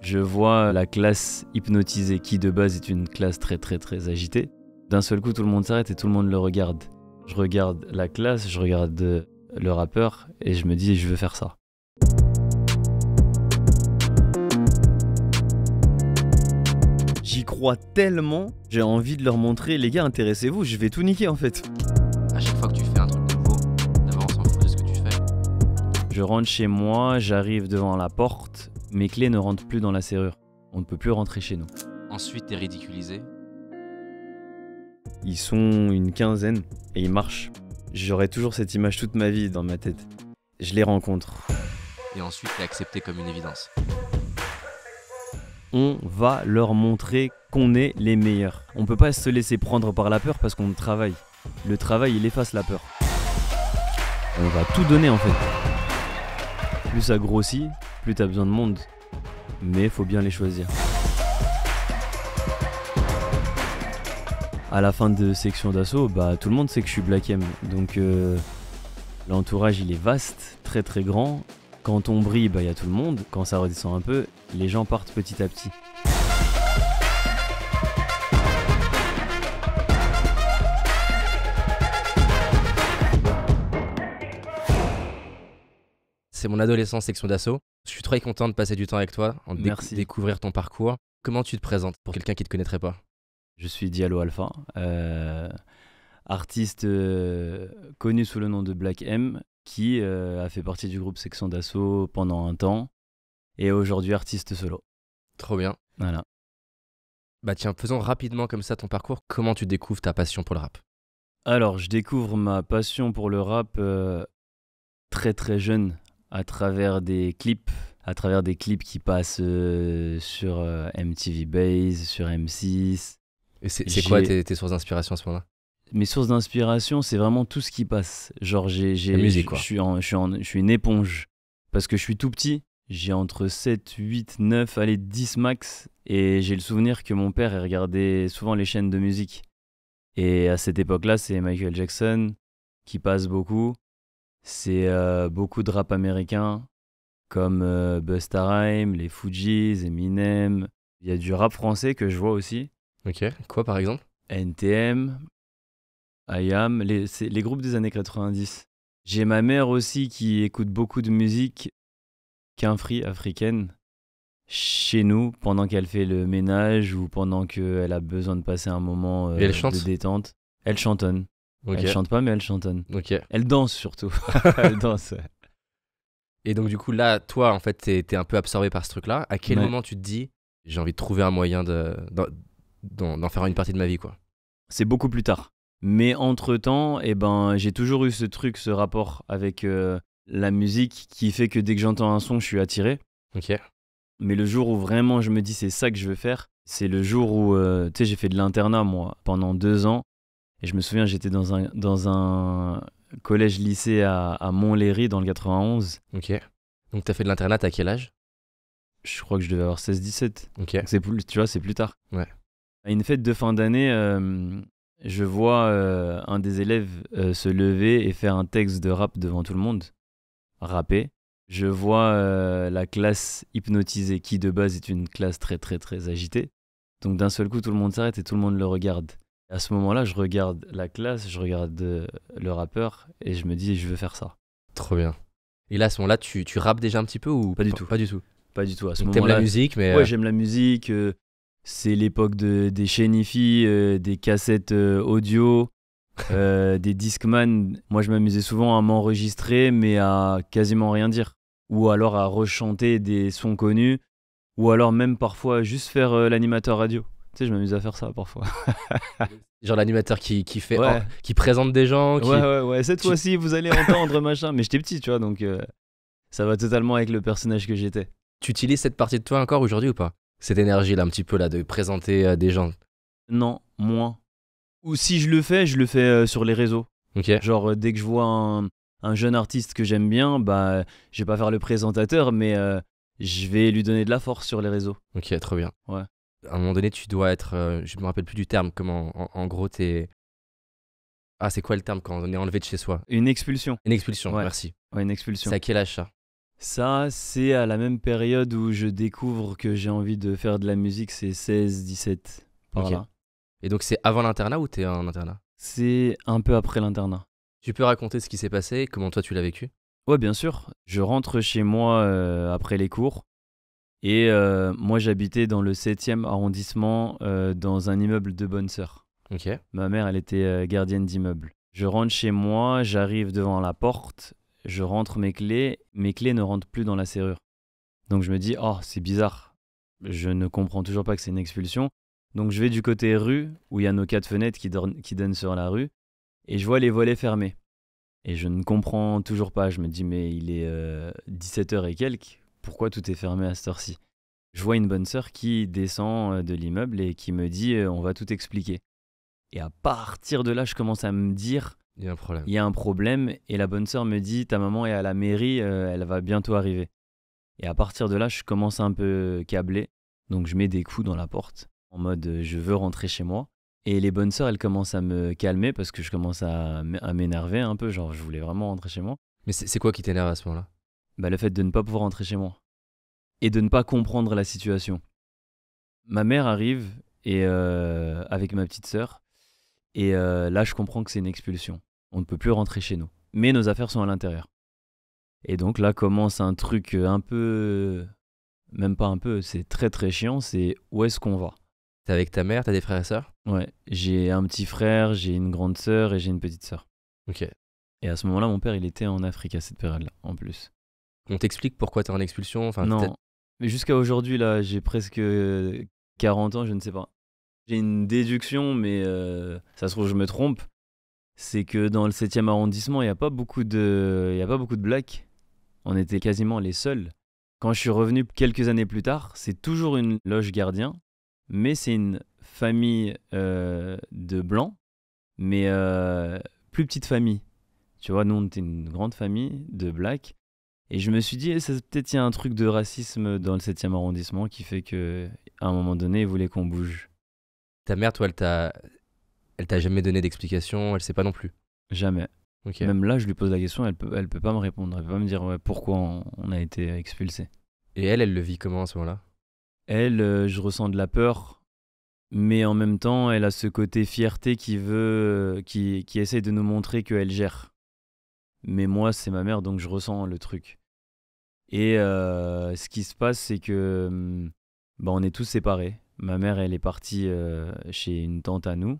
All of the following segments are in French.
Je vois la classe hypnotisée, qui de base est une classe très très très agitée. D'un seul coup, tout le monde s'arrête et tout le monde le regarde. Je regarde la classe, je regarde le rappeur et je me dis, je veux faire ça. J'y crois tellement, j'ai envie de leur montrer, les gars, intéressez-vous, je vais tout niquer en fait. À chaque fois que tu fais un truc nouveau, d'abord on s'en fout de ce que tu fais. Je rentre chez moi, j'arrive devant la porte, mes clés ne rentrent plus dans la serrure. On ne peut plus rentrer chez nous. Ensuite, t'es ridiculisé. Ils sont une quinzaine et ils marchent. J'aurai toujours cette image toute ma vie dans ma tête. Je les rencontre. Et ensuite, t'es accepté comme une évidence. On va leur montrer qu'on est les meilleurs. On peut pas se laisser prendre par la peur parce qu'on travaille. Le travail, il efface la peur. On va tout donner en fait. Plus ça grossit, t'as besoin de monde. Mais faut bien les choisir. À la fin de section d'assaut, bah tout le monde sait que je suis Black M. Donc euh, l'entourage il est vaste, très très grand. Quand on brille, bah il y a tout le monde. Quand ça redescend un peu, les gens partent petit à petit. C'est mon adolescence section d'assaut. Je suis très content de passer du temps avec toi, de découvrir ton parcours. Comment tu te présentes pour quelqu'un qui ne te connaîtrait pas Je suis Diallo Alpha, euh, artiste euh, connu sous le nom de Black M, qui euh, a fait partie du groupe Section d'Assaut pendant un temps, et aujourd'hui artiste solo. Trop bien. Voilà. Bah tiens, faisons rapidement comme ça ton parcours. Comment tu découvres ta passion pour le rap alors, je découvre ma passion pour le rap très très jeune à travers des clips, à travers des clips qui passent euh, sur euh, MTV Base, sur M6. Et c'est quoi tes, sources d'inspiration à ce moment-là Mes sources d'inspiration, c'est vraiment tout ce qui passe. Genre, j'ai, je suis, en, suis une éponge. Parce que je suis tout petit, j'ai entre 7, 8, 9, allez, 10 max. Et j'ai le souvenir que mon père regardait souvent les chaînes de musique. Et à cette époque-là, c'est Michael Jackson qui passe beaucoup c'est euh, beaucoup de rap américain, comme euh, Busta Rhymes, les Fujis, Eminem. Il y a du rap français que je vois aussi. Ok, quoi par exemple NTM, IAM, les, les groupes des années 90. J'ai ma mère aussi qui écoute beaucoup de musique free africaine chez nous pendant qu'elle fait le ménage ou pendant qu'elle a besoin de passer un moment euh, de détente. Elle chantonne. Elle chante pas, mais elle chantonne. Elle danse surtout. elle danse. Et donc, du coup, là, toi, en fait, t'es un peu absorbé par ce truc-là. À quel moment tu te dis, j'ai envie de trouver un moyen d'en de, d'en faire une partie de ma vie, quoi C'est beaucoup plus tard. Mais entre-temps, eh ben, j'ai toujours eu ce truc, ce rapport avec euh, la musique qui fait que dès que j'entends un son, je suis attiré. Mais le jour où vraiment je me dis c'est ça que je veux faire, c'est le jour où, euh, j'ai fait de l'internat, moi, pendant deux ans. Et je me souviens, j'étais dans un, dans un collège-lycée à, à Montlhéry dans le 91. Ok. Donc, tu as fait de l'internat à quel âge Je crois que je devais avoir 16-17. Ok. C'est tu vois, c'est plus tard. Ouais. À une fête de fin d'année, euh, je vois euh, un des élèves euh, se lever et faire un texte de rap devant tout le monde. Rapper. Je vois la classe hypnotisée, qui de base est une classe très, très, très agitée. Donc, d'un seul coup, tout le monde s'arrête et tout le monde le regarde à ce moment-là, je regarde la classe, je regarde euh, le rappeur et je me dis, je veux faire ça. Trop bien. Et là, à ce moment-là, tu, tu rappes déjà un petit peu ou pas du tout Pas du tout. Pas du tout. À ce la musique, mais. Ouais, euh, j'aime la musique. Euh, c'est l'époque des chaînes e des cassettes audio, des Discman. Moi, je m'amusais souvent à m'enregistrer, mais à quasiment rien dire. Ou alors à rechanter des sons connus. Ou alors même parfois juste faire l'animateur radio sais, je m'amuse à faire ça parfois. Genre l'animateur qui, qui fait, qui présente des gens. Ouais, ouais, ouais. Cette fois-ci, vous allez entendre machin. Mais j'étais petit, tu vois, donc euh, ça va totalement avec le personnage que j'étais. Tu utilises cette partie de toi encore aujourd'hui ou pas Cette énergie là, un petit peu là, de présenter euh, des gens. Non, moins. Ou si je le fais, je le fais euh, sur les réseaux. Genre dès que je vois un, un jeune artiste que j'aime bien, bah, je vais pas faire le présentateur, mais je vais lui donner de la force sur les réseaux. Ok, très bien. Ouais à un moment donné, tu dois être. Euh, je ne me rappelle plus du terme, comment en, gros, tu es. Ah, c'est quoi le terme quand on est enlevé de chez soi Une expulsion. Une expulsion, merci. Ouais, une expulsion. C'est à quel âge ça c'est à la même période où je découvre que j'ai envie de faire de la musique, c'est 16-17 par Et donc, c'est avant l'internat ou t'es en internat C'est un peu après l'internat. Tu peux raconter ce qui s'est passé comment toi tu l'as vécu Ouais, bien sûr. Je rentre chez moi euh, après les cours et euh, moi, j'habitais dans le 7e arrondissement, euh, dans un immeuble de bonne sœur. Ma mère, elle était euh, gardienne d'immeuble. Je rentre chez moi, j'arrive devant la porte, je rentre mes clés, mes clés ne rentrent plus dans la serrure. Donc je me dis, oh, c'est bizarre. Je ne comprends toujours pas que c'est une expulsion. Donc je vais du côté rue, où il y a nos quatre fenêtres qui, qui donnent sur la rue, et je vois les volets fermés. Et je ne comprends toujours pas. Je me dis, mais il est 17h et quelques pourquoi tout est fermé à cette heure-ci. Je vois une bonne sœur qui descend euh, de l'immeuble et qui me dit euh, on va tout expliquer. Et à partir de là, je commence à me dire il y a un problème. Il y a un problème et la bonne sœur me dit ta maman est à la mairie, euh, elle va bientôt arriver. Et à partir de là, je commence un peu câblé. Donc je mets des coups dans la porte en mode je veux rentrer chez moi. Et les bonnes sœurs, elles commencent à me calmer parce que je commence à m'énerver un peu. Genre, je voulais vraiment rentrer chez moi. Mais c'est quoi qui t'énerve à ce moment-là bah, le fait de ne pas pouvoir rentrer chez moi et de ne pas comprendre la situation. Ma mère arrive et euh, avec ma petite sœur et euh, là je comprends que c'est une expulsion. On ne peut plus rentrer chez nous, mais nos affaires sont à l'intérieur. Et donc là commence un truc euh, un peu, même pas un peu, c'est très très chiant. C'est où est-ce qu'on va T'es avec ta mère, t'as des frères et sœurs Ouais, j'ai un petit frère, j'ai une grande sœur et j'ai une petite sœur. Ok. Et à ce moment-là, mon père, il était en Afrique à cette période-là, en plus. On t'explique pourquoi t'es en expulsion enfin, Non, mais jusqu'à aujourd'hui, là, j'ai presque 40 euh, ans, je ne sais pas. J'ai une déduction, mais euh, ça se trouve, je me trompe. C'est que dans le 7e arrondissement, il n'y a pas beaucoup de, il a pas beaucoup de blacks. On était quasiment les seuls. Quand je suis revenu quelques années plus tard, c'est toujours une loge gardien, mais c'est une famille euh, de blancs, mais plus petite famille. Tu vois, nous, on était une grande famille de blacks, et je me suis dit, eh, peut-être il y a un truc de racisme dans le 7e arrondissement qui fait que à un moment donné, ils voulaient qu'on bouge. Ta mère, toi, elle t'a, t'a jamais donné d'explication, elle sait pas non plus. Jamais. Même là, je lui pose la question, elle peut, elle peut pas me répondre, elle peut pas me dire pourquoi on, a été expulsé. Et elle, elle le vit comment à ce moment-là Elle, euh, je ressens de la peur, mais en même temps, elle a ce côté fierté qui veut, euh, qui, qui essaie de nous montrer qu'elle gère. Mais moi, c'est ma mère, donc je ressens le truc. Et euh, ce qui se passe, c'est que hmm, bah, on est tous séparés. Ma mère, elle est partie euh, chez une tante à nous,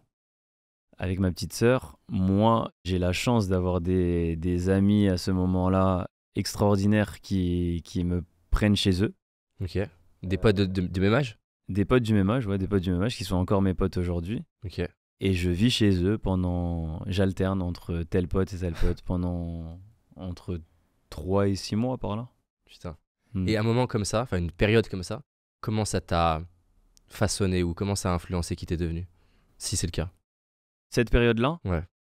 avec ma petite sœur. Moi, j'ai la chance d'avoir des, des, amis à ce moment-là extraordinaires qui, qui me prennent chez eux. Ok. Des potes de, du même âge Des potes du même âge, ouais, des potes du même âge qui sont encore mes potes aujourd'hui. Ok. Et je vis chez eux pendant. J'alterne entre tel pote et tel pote pendant. entre 3 et 6 mois par là. Putain. Hmm. Et à un moment comme ça, enfin une période comme ça, comment ça t'a façonné ou comment ça a influencé qui t'es devenu Si c'est le cas. Cette période-là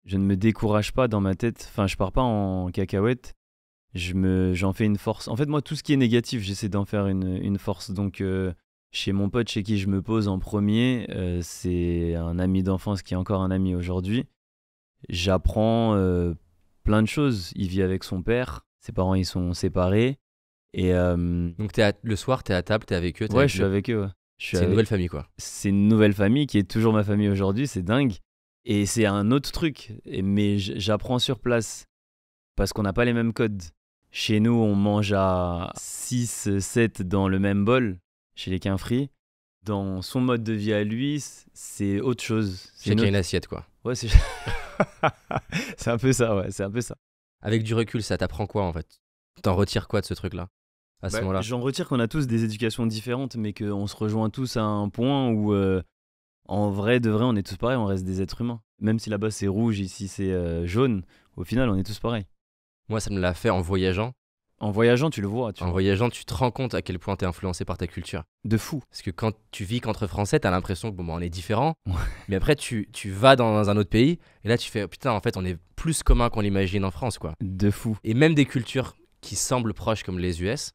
Je ne me décourage pas dans ma tête. Enfin, je pars pas en cacahuète. Je me, j'en fais une force. En fait, moi, tout ce qui est négatif, j'essaie d'en faire une, une, force. Donc, euh, chez mon pote chez qui je me pose en premier, euh, c'est un ami d'enfance qui est encore un ami aujourd'hui. J'apprends euh, plein de choses. Il vit avec son père. Ses parents, ils sont séparés. Et, euh, Donc le soir, tu es à table, tu es avec eux. Es ouais, je suis avec eux. C'est une nouvelle famille, quoi. C'est une nouvelle famille qui est toujours ma famille aujourd'hui, c'est dingue. Et c'est un autre truc, mais j'apprends sur place parce qu'on n'a pas les mêmes codes. Chez nous, on mange à 6, 7 dans le même bol, chez les quinfris. Dans son mode de vie à lui, c'est autre chose. C'est autre... une assiette, quoi. Ouais, c'est... c'est un peu ça, ouais, c'est un peu ça. Avec du recul, ça t'apprend quoi, en fait T'en retires quoi de ce truc-là à ce bah, moment-là. J'en retire qu'on a tous des éducations différentes, mais qu'on se rejoint tous à un point où, euh, en vrai, de vrai, on est tous pareils, on reste des êtres humains. Même si là-bas c'est rouge, ici c'est euh, jaune, au final, on est tous pareils. Moi, ça me l'a fait en voyageant. En voyageant, tu le vois. Tu en voyageant, tu te rends compte à quel point tu es influencé par ta culture. De fou. Parce que quand tu vis qu'entre Français, tu as l'impression que bon, bah, on est différent. mais après, tu, tu vas dans un autre pays et là, tu fais oh, putain, en fait, on est plus commun qu'on l'imagine en France, quoi. De fou. Et même des cultures qui semblent proches comme les US,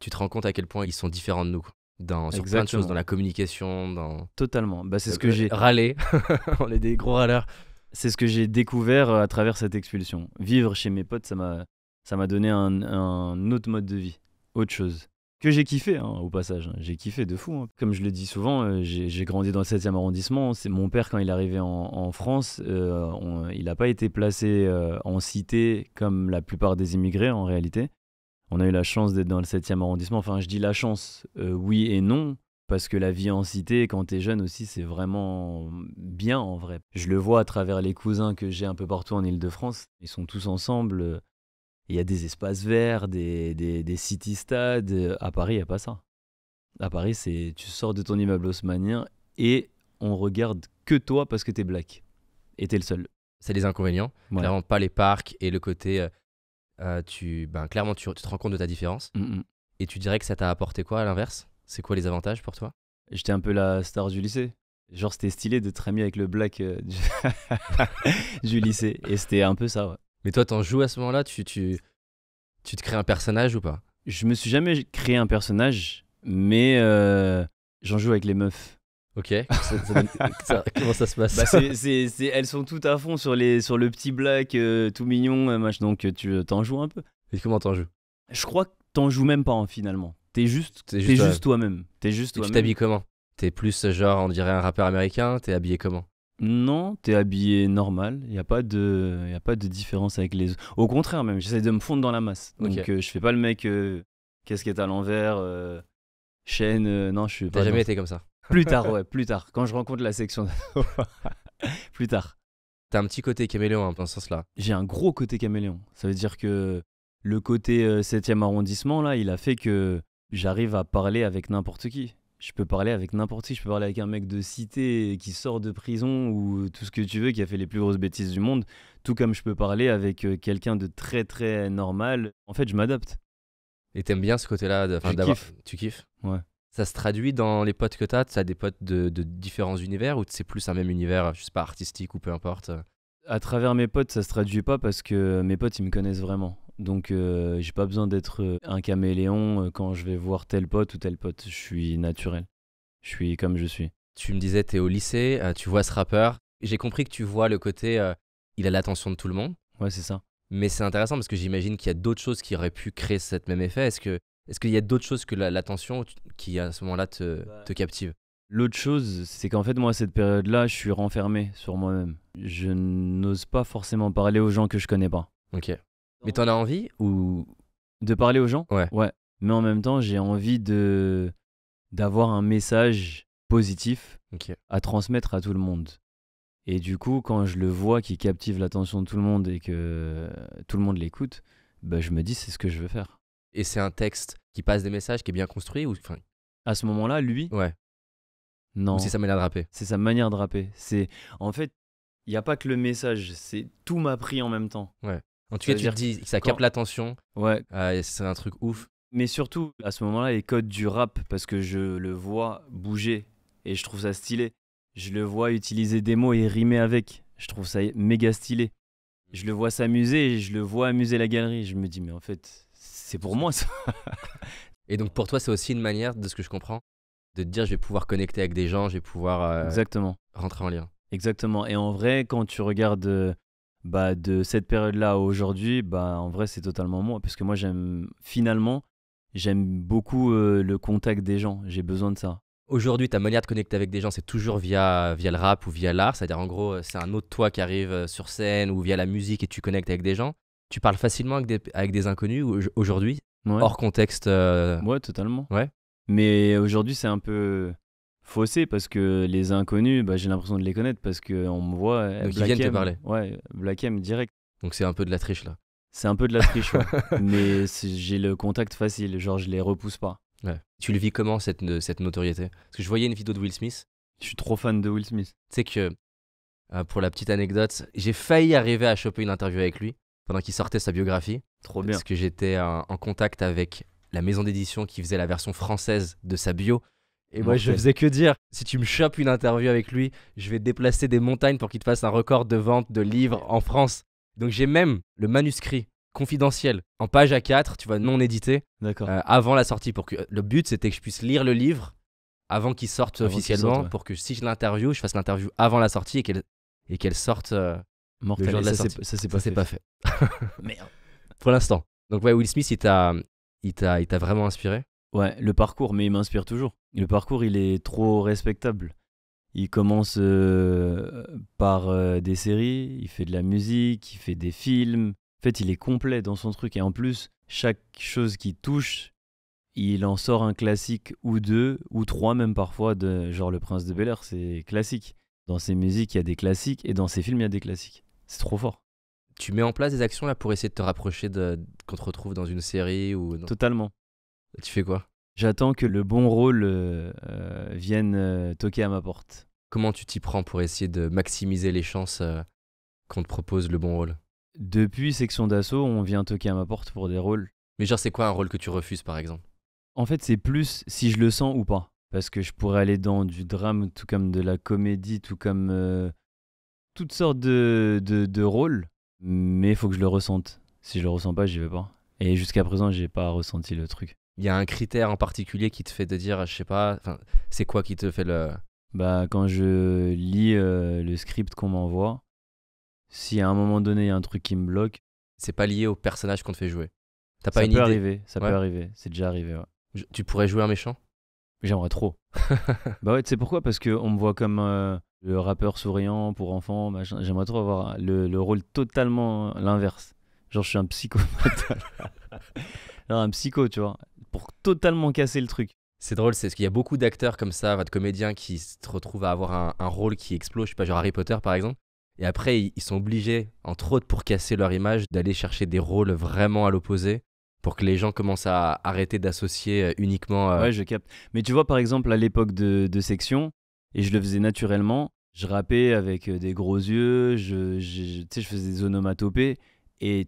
tu te rends compte à quel point ils sont différents de nous. Dans, sur plein de choses, dans la communication, dans... Totalement. Bah, c'est ce euh, que j'ai... Euh, râlé. On est des gros râleurs. C'est ce que j'ai découvert euh, à travers cette expulsion. Vivre chez mes potes, ça m'a, ça m'a donné un, autre mode de vie, autre chose. Que j'ai kiffé, hein, au passage. J'ai kiffé de fou. Hein. Comme je le dis souvent, j'ai, grandi dans le 7e arrondissement. C'est mon père, quand il est arrivé en, France, il n'a pas été placé en cité comme la plupart des immigrés, en réalité on a eu la chance d'être dans le 7e arrondissement. Enfin, je dis la chance, euh, oui et non, parce que la vie en cité, quand t'es jeune aussi, c'est vraiment bien en vrai. Je le vois à travers les cousins que j'ai un peu partout en Ile-de-France. Ils sont tous ensemble. Il y a des espaces verts, des, des, city-stades. À Paris, il n'y a pas ça. À Paris, c'est tu sors de ton immeuble haussmanien et on regarde que toi parce que t'es black. Et t'es le seul. C'est les inconvénients. Ouais. pas les parcs et le côté euh, euh, tu, ben, clairement, tu, te rends compte de ta différence. Mm, mm. Et tu dirais que ça t'a apporté quoi à l'inverse C'est quoi les avantages pour toi J'étais un peu la star du lycée. Genre, c'était stylé de très ami avec le black euh, du... lycée. Et c'était un peu ça, Mais toi, t'en joues à ce moment-là tu, tu, te crées un personnage ou pas Je me suis jamais créé un personnage, mais euh, j'en joue avec les meufs. Ok. comment ça se passe bah, Elles sont toutes à fond sur, les... sur le petit black euh, tout mignon, euh, Donc tu t'en joues un peu. Et comment t'en joues Je crois que t'en joues même pas hein, finalement. T'es juste, juste toi-même. T'es juste Tu t'habilles comment T'es plus euh, genre, on dirait un rappeur américain. T'es habillé comment non, t'es habillé normal, il n'y a, pas de... y a pas de différence avec les autres. Au contraire même, j'essaie de me fondre dans la masse. Donc je fais pas le mec qui est à l'envers, chaîne, non je suis pas... T'as jamais été comme ça plus tard, ouais, plus tard. Quand je rencontre la section plus tard. T'as un petit côté caméléon hein, en dans ce sens-là. J'ai un gros côté caméléon. Ça veut dire que le côté 7e euh, arrondissement, là, il a fait que j'arrive à parler avec n'importe qui. Je peux parler avec n'importe qui. Je peux parler avec un mec de cité qui sort de prison ou tout ce que tu veux, qui a fait les plus grosses bêtises du monde. Tout comme je peux parler avec euh, quelqu'un de très très normal. En fait, je m'adapte. Et t'aimes bien ce côté-là Tu kiffes Ouais ça se traduit dans les potes que tu as. Tu as des potes de, différents univers ou c'est plus un même univers, je sais pas, artistique ou peu importe À travers mes potes, ça se traduit pas parce que mes potes, ils me connaissent vraiment. Donc, euh, j'ai pas besoin d'être euh, un caméléon euh, quand je vais voir tel pote ou tel pote. Je suis naturel. Je suis comme je suis. Tu me disais, tu es au lycée, tu vois ce rappeur. J'ai compris que tu vois le côté, il a l'attention de tout le monde. Ouais, c'est ça. Mais c'est intéressant parce que j'imagine qu'il y a d'autres choses qui auraient pu créer cet même effet. Est-ce que est-ce qu'il y a d'autres choses que l'attention qui à ce moment-là te, bah, captive L'autre chose, c'est qu'en fait, moi, à cette période-là, je suis renfermé sur moi-même. Je n'ose pas forcément parler aux gens que je connais pas. Ok. Mais en as envie ou De parler aux gens Ouais. Ouais. Mais en même temps, j'ai envie de d'avoir un message positif à transmettre à tout le monde. Et du coup, quand je le vois qui captive l'attention de tout le monde et que tout le monde l'écoute, bah, je me dis c'est ce que je veux faire et c'est un texte qui passe des messages, qui est bien construit ou enfin. À ce moment-là, lui. Ouais. Non. C'est sa manière de rapper. C'est sa manière de rapper. C'est en fait, il n'y a pas que le message, c'est tout m'a pris en même temps. Ouais. En tout cas, tu dis, ça capte l'attention. Ouais. Ah, c'est un truc ouf. Mais surtout, à ce moment-là, les codes du rap, parce que je le vois bouger et je trouve ça stylé. Je le vois utiliser des mots et rimer avec. Je trouve ça méga stylé. Je le vois s'amuser et je le vois amuser la galerie. Je me dis, mais en fait, c'est pour moi ça. Et donc pour toi, c'est aussi une manière, de ce que je comprends, de te dire je vais pouvoir connecter avec des gens, je vais pouvoir euh, Exactement. rentrer en lien. Exactement. Et en vrai, quand tu regardes euh, bah, de cette période-là aujourd'hui, bah, en vrai, c'est totalement moi. Parce que moi, j'aime finalement, j'aime beaucoup euh, le contact des gens. J'ai besoin de ça. Aujourd'hui, ta manière de connecter avec des gens, c'est toujours via, via le rap ou via l'art. C'est-à-dire, en gros, c'est un autre toi qui arrive sur scène ou via la musique et tu connectes avec des gens tu parles facilement avec des, avec des inconnus aujourd'hui, hors contexte. Euh, ouais, totalement. Ouais. Mais aujourd'hui, c'est un peu faussé parce que les inconnus, bah, j'ai l'impression de les connaître parce qu'on me voit. Eh, Donc ils viennent te parler. Ouais, Black M direct. Donc c'est un peu de la triche là. C'est un peu de la triche, ouais. mais j'ai le contact facile, genre je les repousse pas. Ouais. Tu le vis comment cette, euh, cette notoriété Parce que je voyais une vidéo de Will Smith. Je suis trop fan de Will Smith. Tu sais que, euh, pour la petite anecdote, j'ai failli arriver à choper une interview avec lui pendant qu'il sortait sa biographie. Trop bien. Parce que j'étais en contact avec la maison d'édition qui faisait la version française de sa bio. Et moi, je faisais que dire, si tu me chopes une interview avec lui, je vais déplacer des montagnes pour qu'il te fasse un record de vente de livres en France. Donc j'ai même le manuscrit confidentiel en page à 4 tu vois, non édité, euh, avant la sortie. Pour que... Le but, c'était que je puisse lire le livre avant qu'il sorte officiellement, pour que si je l'interview, je fasse l'interview avant la sortie et qu'elle sorte euh, Mortal de ça s'est pas, pas, fait. Merde. Pour l'instant. Donc ouais, Will Smith, il t'a, il t'a vraiment inspiré. Ouais, le parcours, mais il m'inspire toujours. Le parcours, il est trop respectable. Il commence euh, par euh, des séries, il fait de la musique, il fait des films. En fait, il est complet dans son truc. Et en plus, chaque chose qu'il touche, il en sort un classique ou deux, ou trois même parfois, de, genre Le Prince de Bel Air, c'est classique. Dans ses musiques, il y a des classiques, et dans ses films, il y a des classiques. C'est trop fort. Tu mets en place des actions là pour essayer de te rapprocher de qu'on te retrouve dans une série ou non Totalement. Tu fais quoi J'attends que le bon rôle euh, euh, vienne euh, toquer à ma porte. Comment tu t'y prends pour essayer de maximiser les chances qu'on te propose le bon rôle Depuis section d'assaut, on vient toquer à ma porte pour des rôles. Mais genre, c'est quoi un rôle que tu refuses par exemple En fait, c'est plus si je le sens ou pas. Parce que je pourrais aller dans du drame, tout comme de la comédie, tout comme toutes sortes de, de, de rôles, mais il faut que je le ressente. Si je le ressens pas, j'y vais pas. Et jusqu'à présent, j'ai pas ressenti le truc. Il y a un critère en particulier qui te fait de dire, je sais pas, c'est quoi qui te fait le. Bah, quand je lis euh, le script qu'on m'envoie, si à un moment donné, il y a un truc qui me bloque. C'est pas lié au personnage qu'on te fait jouer. T'as pas une idée. ça peut arriver, c'est déjà arrivé. tu pourrais jouer un méchant J'aimerais trop. bah ouais, tu sais pourquoi Parce qu'on me voit comme. Euh, le rappeur souriant pour enfants, J'aimerais trop avoir le, rôle totalement l'inverse. Genre, je suis un psychopathe. un psycho, tu vois. Pour totalement casser le truc. C'est drôle, c'est ce qu'il y a beaucoup d'acteurs comme ça, de comédiens qui se retrouvent à avoir un, rôle qui explose, je sais pas, genre Harry Potter par exemple. Et après, ils, sont obligés, entre autres pour casser leur image, d'aller chercher des rôles vraiment à l'opposé pour que les gens commencent à arrêter d'associer euh, uniquement. Euh, ouais, je capte. Mais tu vois, par exemple, à l'époque de Section, et je le faisais naturellement. Je rappais avec euh, des gros yeux, je, je, faisais des onomatopées. Et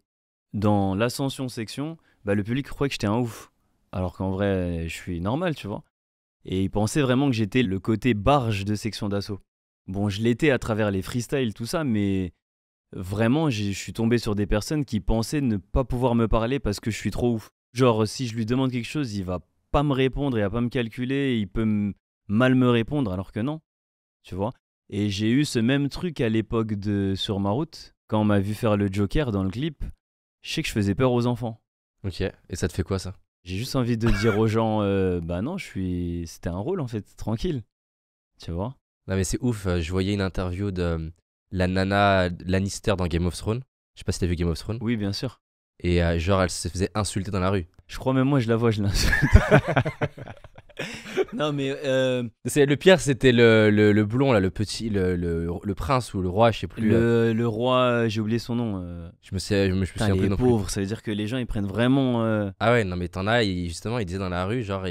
dans l'ascension section, bah, le public croyait que j'étais un ouf. Alors qu'en vrai, je suis normal, tu vois. Et il pensait vraiment que j'étais le côté barge de section d'assaut. Bon, je l'étais à travers les freestyles, tout ça, mais vraiment, je suis tombé sur des personnes qui pensaient ne pas pouvoir me parler parce que je suis trop ouf. Genre, si je lui demande quelque chose, il va pas me répondre, il va pas me calculer, il peut me, mal me répondre alors que non, tu vois. Et j'ai eu ce même truc à l'époque de Sur ma route, quand on m'a vu faire le Joker dans le clip, je sais que je faisais peur aux enfants. Ok, et ça te fait quoi ça J'ai juste envie de dire aux gens, euh, bah non, je suis, c'était un rôle en fait, tranquille, tu vois. Non mais c'est ouf, euh, je voyais une interview de euh, la nana Lannister dans Game of Thrones. Je sais pas si t'as vu Game of Thrones. Oui, bien sûr. Et genre, elle se faisait insulter dans la rue. Je crois même moi, je la vois, je l'insulte. non, mais euh, c'est le pire, c'était le, le, blond là, le petit, le, prince ou le roi, je sais plus. Le, euh. roi, euh, j'ai oublié son nom. Je me sais, je me, suis un peu. pauvre, ça veut dire que les gens ils prennent vraiment. Ah ouais, non mais t'en as, justement, ils disaient dans la rue, genre,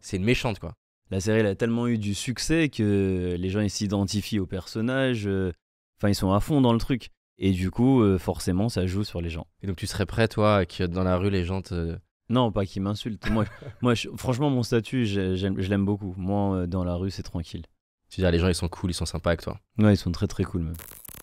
c'est une méchante quoi. La série, elle a tellement eu du succès que les gens ils s'identifient au personnage. Enfin, ils sont à fond dans le truc. Et du coup, forcément, ça joue sur les gens. Et donc, tu serais prêt, toi, que dans la rue, les gens te, non, pas qu'il m'insulte. moi, moi franchement, mon statut, je, l'aime beaucoup. Moi, euh, dans la rue, c'est tranquille. Tu veux dire, les gens, ils sont cool, ils sont sympas avec toi. Ouais, ils sont très très cool même.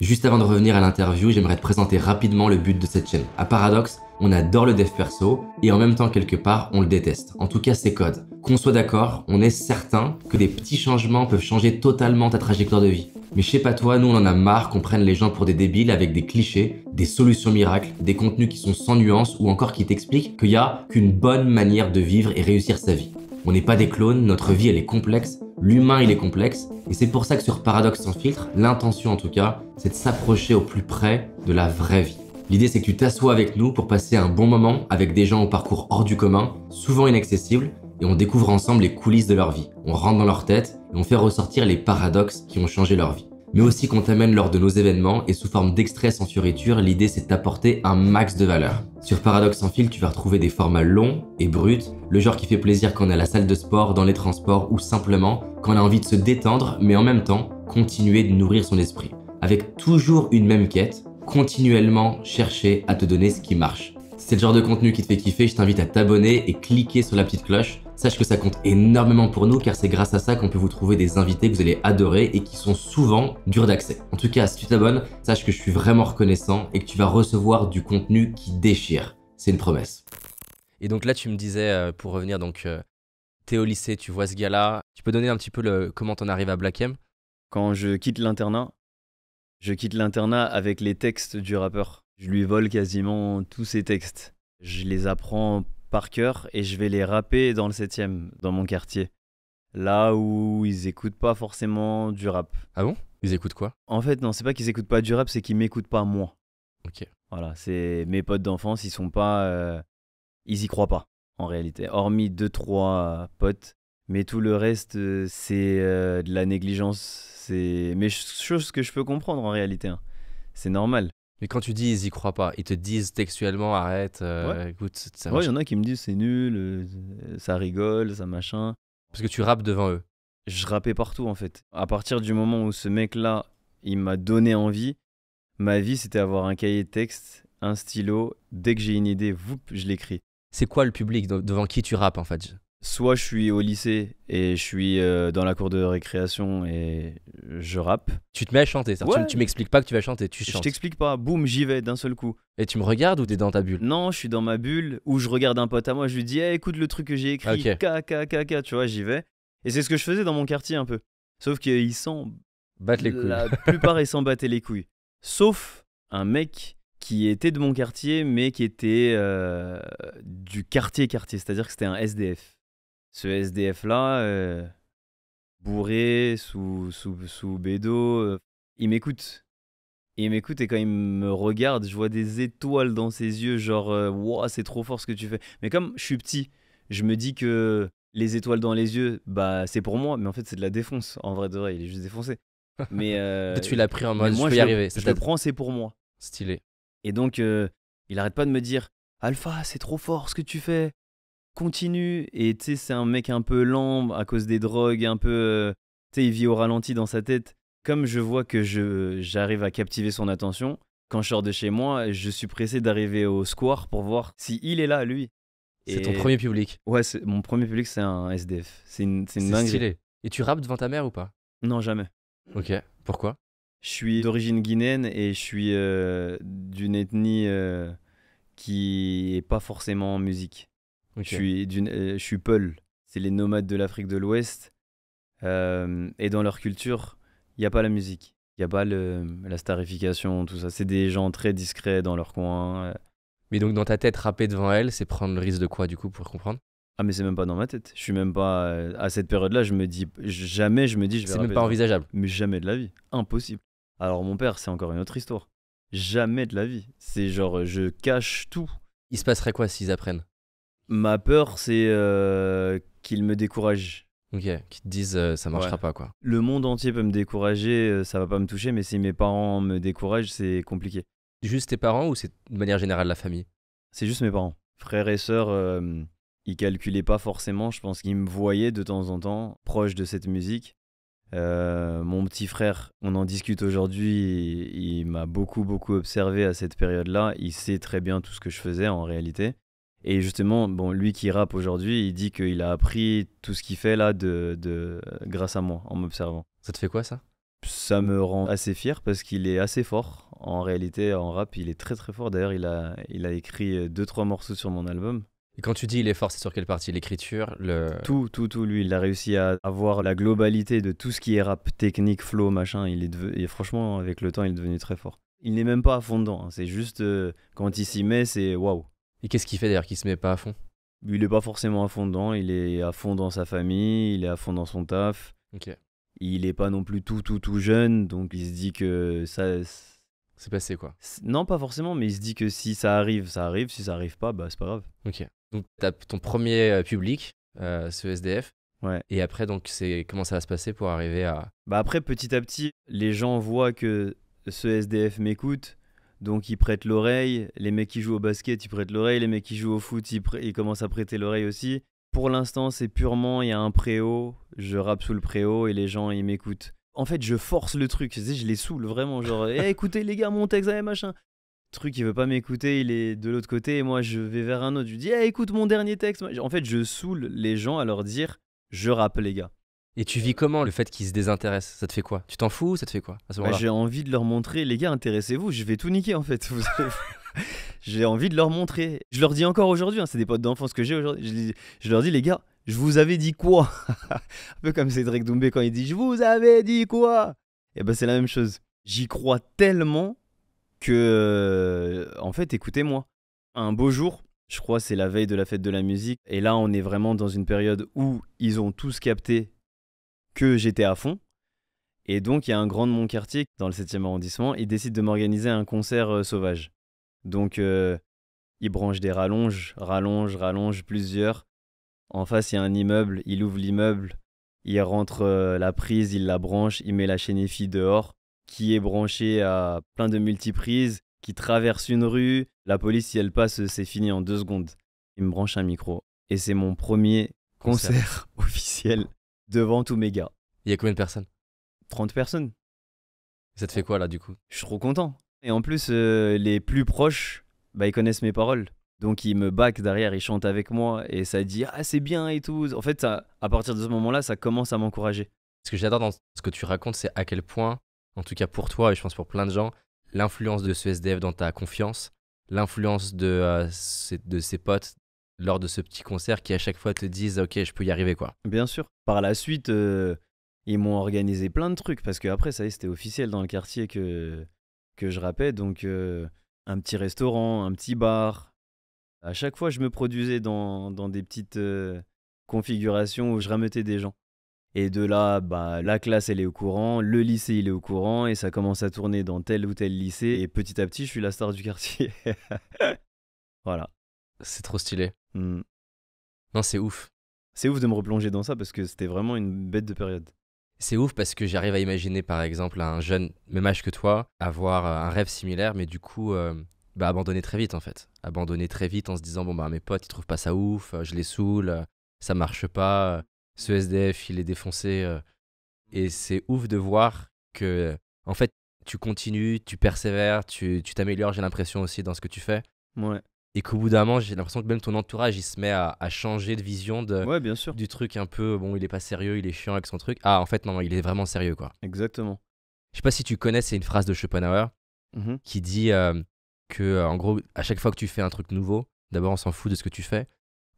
Juste avant de revenir à l'interview, j'aimerais te présenter rapidement le but de cette chaîne. À Paradoxe, on adore le dev perso et en même temps quelque part on le déteste. En tout cas c'est code. Qu'on soit d'accord, on est certain que des petits changements peuvent changer totalement ta trajectoire de vie. Mais chez sais pas toi, nous on en a marre qu'on prenne les gens pour des débiles avec des clichés, des solutions miracles, des contenus qui sont sans nuance ou encore qui t'expliquent qu'il n'y a qu'une bonne manière de vivre et réussir sa vie. On n'est pas des clones, notre vie elle est complexe, l'humain il est complexe, et c'est pour ça que sur Paradoxe sans filtre, l'intention en tout cas, c'est de s'approcher au plus près de la vraie vie. L'idée c'est que tu t'assoies avec nous pour passer un bon moment avec des gens au parcours hors du commun, souvent inaccessibles, et on découvre ensemble les coulisses de leur vie. On rentre dans leur tête et on fait ressortir les paradoxes qui ont changé leur vie. Mais aussi qu'on t'amène lors de nos événements et sous forme d'extraits sans l'idée c'est de un max de valeur. Sur Paradoxe en fil, tu vas retrouver des formats longs et bruts, le genre qui fait plaisir quand on est à la salle de sport, dans les transports ou simplement quand on a envie de se détendre mais en même temps continuer de nourrir son esprit. Avec toujours une même quête, continuellement chercher à te donner ce qui marche. Si c'est le genre de contenu qui te fait kiffer, je t'invite à t'abonner et cliquer sur la petite cloche. Sache que ça compte énormément pour nous car c'est grâce à ça qu'on peut vous trouver des invités que vous allez adorer et qui sont souvent durs d'accès. En tout cas, si tu t'abonnes, sache que je suis vraiment reconnaissant et que tu vas recevoir du contenu qui déchire. C'est une promesse. Et donc là, tu me disais, euh, pour revenir, donc, euh, au lycée, tu vois ce gars-là. Tu peux donner un petit peu le, comment t'en arrives à Black M Quand je quitte l'internat, je quitte l'internat avec les textes du rappeur. Je lui vole quasiment tous ses textes. Je les apprends par cœur et je vais les rapper dans le 7 dans mon quartier. Là où ils écoutent pas forcément du rap. Ah bon Ils écoutent quoi En fait, non, c'est pas qu'ils écoutent pas du rap, c'est qu'ils m'écoutent pas moi. Ok. Voilà, c'est mes potes d'enfance, ils sont pas. Euh, ils y croient pas, en réalité. Hormis deux, trois potes. Mais tout le reste, euh, c'est euh, de la négligence c'est mais chose que je peux comprendre en réalité. Hein. C'est normal. Mais quand tu dis ils y croient pas, ils te disent textuellement arrête, euh, écoute, ça. Ouais, il y en a qui me disent c'est nul, euh, ça rigole, ça machin. Parce que tu rappes devant eux. Je rappais partout en fait. À partir du moment où ce mec-là, il m'a donné envie, ma vie c'était avoir un cahier de texte, un stylo. Dès que j'ai une idée, vous, je l'écris. C'est quoi le public devant qui tu rappes en fait soit je suis au lycée et je suis euh, dans la cour de récréation et je rappe. Tu te mets à chanter, Tu, m'expliques pas que tu vas chanter, tu chantes. Je t'explique pas, boum, j'y vais d'un seul coup. Et tu me regardes ou t'es dans ta bulle Non, je suis dans ma bulle où je regarde un pote à moi, je lui dis eh, écoute le truc que j'ai écrit, okay. tu vois, j'y vais. Et c'est ce que je faisais dans mon quartier un peu. Sauf qu'ils s'en battent les couilles. La plupart, ils s'en battaient les couilles. Sauf un mec qui était de mon quartier, mais qui était euh, du quartier-quartier, c'est-à-dire que c'était un SDF ce SDF-là, euh, bourré, sous, sous, sous bédo, euh, il m'écoute. Il m'écoute et quand il me regarde, je vois des étoiles dans ses yeux, genre, wow, euh, c'est trop fort ce que tu fais. Mais comme je suis petit, je me dis que les étoiles dans les yeux, bah c'est pour moi, mais en fait c'est de la défonce. En vrai de vrai, il est juste défoncé. Mais tu l'as pris en mode, moi, je peux y arriver. Je te prends, c'est pour moi. Stylé. Et donc, il arrête pas de me dire, Alpha, c'est trop fort ce que tu fais continue et tu sais, c'est un mec un peu lent à cause des drogues, un peu. Euh, tu sais, il vit au ralenti dans sa tête. Comme je vois que je, j'arrive à captiver son attention, quand je sors de chez moi, je suis pressé d'arriver au square pour voir si il est là, lui. C'est ton premier public. Ouais, c'est... mon premier public, c'est un SDF. C'est une, c'est une c'est stylé. Et tu rappes devant ta mère ou pas Non, jamais. Ok, pourquoi Je suis d'origine guinéenne et je suis euh, d'une ethnie euh, qui est pas forcément musique. Je suis euh, Peul. C'est les nomades de l'Afrique de l'Ouest. Euh, et dans leur culture, il n'y a pas la musique, il n'y a pas la starification, tout ça. C'est des gens très discrets dans leur coin. Euh. Mais donc dans ta tête, rapper devant elle, c'est prendre le risque de quoi du coup pour comprendre Ah mais c'est même pas dans ma tête. Je suis même pas à cette période-là. Je me dis jamais, je me dis je C'est même pas envisageable. Mais jamais de la vie, impossible. Alors mon père, c'est encore une autre histoire. Jamais de la vie. C'est genre je cache tout. Il se passerait quoi s'ils apprennent Ma peur, c'est euh, qu'ils me découragent. Ok, qu'ils te disent euh, ça ça marchera pas quoi. Le monde entier peut me décourager, euh, ça va pas me toucher, mais si mes parents me découragent, c'est compliqué. Juste tes parents ou c'est de manière générale la famille C'est juste mes parents. Frères et sœurs, ils ils calculaient pas forcément, je pense qu'ils me voyaient de temps en temps proche de cette musique. mon petit frère, on en discute aujourd'hui, il m'a beaucoup beaucoup observé à cette période-là, il sait très bien tout ce que je faisais en réalité. Et justement, bon, lui qui rappe aujourd'hui, il dit qu'il a appris tout ce qu'il fait là de, grâce à moi, en m'observant. Ça te fait quoi ça Ça me rend assez fier parce qu'il est assez fort. En réalité, en rap, il est très très fort. D'ailleurs, il a, il a écrit deux trois morceaux sur mon album. Et quand tu dis il est fort, c'est sur quelle partie L'écriture le... Tout, tout, tout. Lui, il a réussi à avoir la globalité de tout ce qui est rap, technique, flow, machin. Il est Et franchement, avec le temps, il est devenu très fort. Il n'est même pas à hein. C'est juste euh, quand il s'y met, c'est waouh. Et qu'est-ce qu'il fait d'ailleurs qu'il se met pas à fond Il est pas forcément à fond dedans, il est à fond dans sa famille, il est à fond dans son taf. Ok. Il est pas non plus tout tout tout jeune, donc il se dit que ça c'est passé quoi. Non, pas forcément, mais il se dit que si ça arrive, ça arrive, si ça arrive pas, bah c'est pas grave. OK. Donc as ton premier euh, public euh, ce SDF. Ouais. Et après donc c'est comment ça va se passer pour arriver à Bah après petit à petit, les gens voient que ce SDF m'écoute donc ils prêtent l'oreille, les mecs qui jouent au basket, ils prêtent l'oreille, les mecs qui jouent au foot, ils, commencent à prêter l'oreille aussi. Pour l'instant, c'est purement, il y a un préau, je rappe sous le préau et les gens, ils m'écoutent. En fait, je force le truc, je les saoule vraiment, genre, eh, écoutez les gars, mon texte, machin. truc, il veut pas m'écouter, il est de l'autre côté, et moi, je vais vers un autre, je lui dis, eh, écoute mon dernier texte. En fait, je saoule les gens à leur dire, je rappe les gars. Et tu vis comment le fait qu'ils se désintéressent Ça te fait quoi Tu t'en fous Ça te fait quoi bah, J'ai envie de leur montrer, les gars, intéressez-vous, je vais tout niquer en fait. j'ai envie de leur montrer. Je leur dis encore aujourd'hui, hein, c'est des potes d'enfance que j'ai aujourd'hui. Je, leur dis, les gars, je vous avais dit quoi Un peu comme Cédric Doumbé quand il dit, je vous avais dit quoi Et eh ben c'est la même chose. J'y crois tellement que, euh, en fait, écoutez-moi. Un beau jour, je crois, c'est la veille de la fête de la musique. Et là, on est vraiment dans une période où ils ont tous capté que j'étais à fond. Et donc, il y a un grand de mon quartier, dans le 7e arrondissement, il décide de m'organiser un concert euh, sauvage. Donc, euh, il branche des rallonges, rallonges, rallonges, plusieurs. En face, il y a un immeuble, il ouvre l'immeuble, il rentre euh, la prise, il la branche, il met la chaîne EFI dehors, qui est branchée à plein de multiprises, qui traverse une rue. La police, si elle passe, c'est fini en deux secondes. Il me branche un micro. Et c'est mon premier concert officiel devant tous mes gars. Il y a combien de personnes 30 personnes. Ça te fait quoi là du coup Je suis trop content. Et en plus, euh, les plus proches, bah, ils connaissent mes paroles. Donc ils me backent derrière, ils chantent avec moi et ça dit ah c'est bien et tout. En fait, ça, à partir de ce moment-là, ça commence à m'encourager. Ce que j'adore dans ce que tu racontes, c'est à quel point, en tout cas pour toi et je pense pour plein de gens, l'influence de ce SDF dans ta confiance, l'influence de, euh, de ses potes lors de ce petit concert qui à chaque fois te disent ok je peux y arriver quoi. Bien sûr. Par la suite euh, ils m'ont organisé plein de trucs parce que après ça c'était officiel dans le quartier que que je rappais donc euh, un petit restaurant, un petit bar. À chaque fois je me produisais dans, des petites euh, configurations où je rameutais des gens. Et de là, bah, la classe, elle est au courant, le lycée, il est au courant, et ça commence à tourner dans tel ou tel lycée, et petit à petit, je suis la star du quartier. voilà. C'est trop stylé. Hmm. Non, c'est ouf. C'est ouf de me replonger dans ça parce que c'était vraiment une bête de période. C'est ouf parce que j'arrive à imaginer, par exemple, un jeune, même âge que toi, avoir euh, un rêve similaire, mais du coup, euh, bah, abandonner très vite, en fait. Abandonner très vite en se disant, bon, bah, mes potes, ils trouvent pas ça ouf, euh, je les saoule, ça marche pas, ce SDF, il est défoncé. Et c'est ouf de voir que, en fait, tu continues, tu persévères, tu t'améliores, j'ai l'impression aussi, dans ce que tu fais. Ouais et qu'au bout d'un moment, j'ai l'impression que même ton entourage, il se met à, changer de vision de, du truc un peu, bon, il est pas sérieux, il est chiant avec son truc. Ah, en fait, non, il est vraiment sérieux, quoi. Exactement. Je sais pas si tu connais, c'est une phrase de Schopenhauer mmh qui dit euh, que, euh, en gros, à chaque fois que tu fais un truc nouveau, d'abord, on s'en fout de ce que tu fais,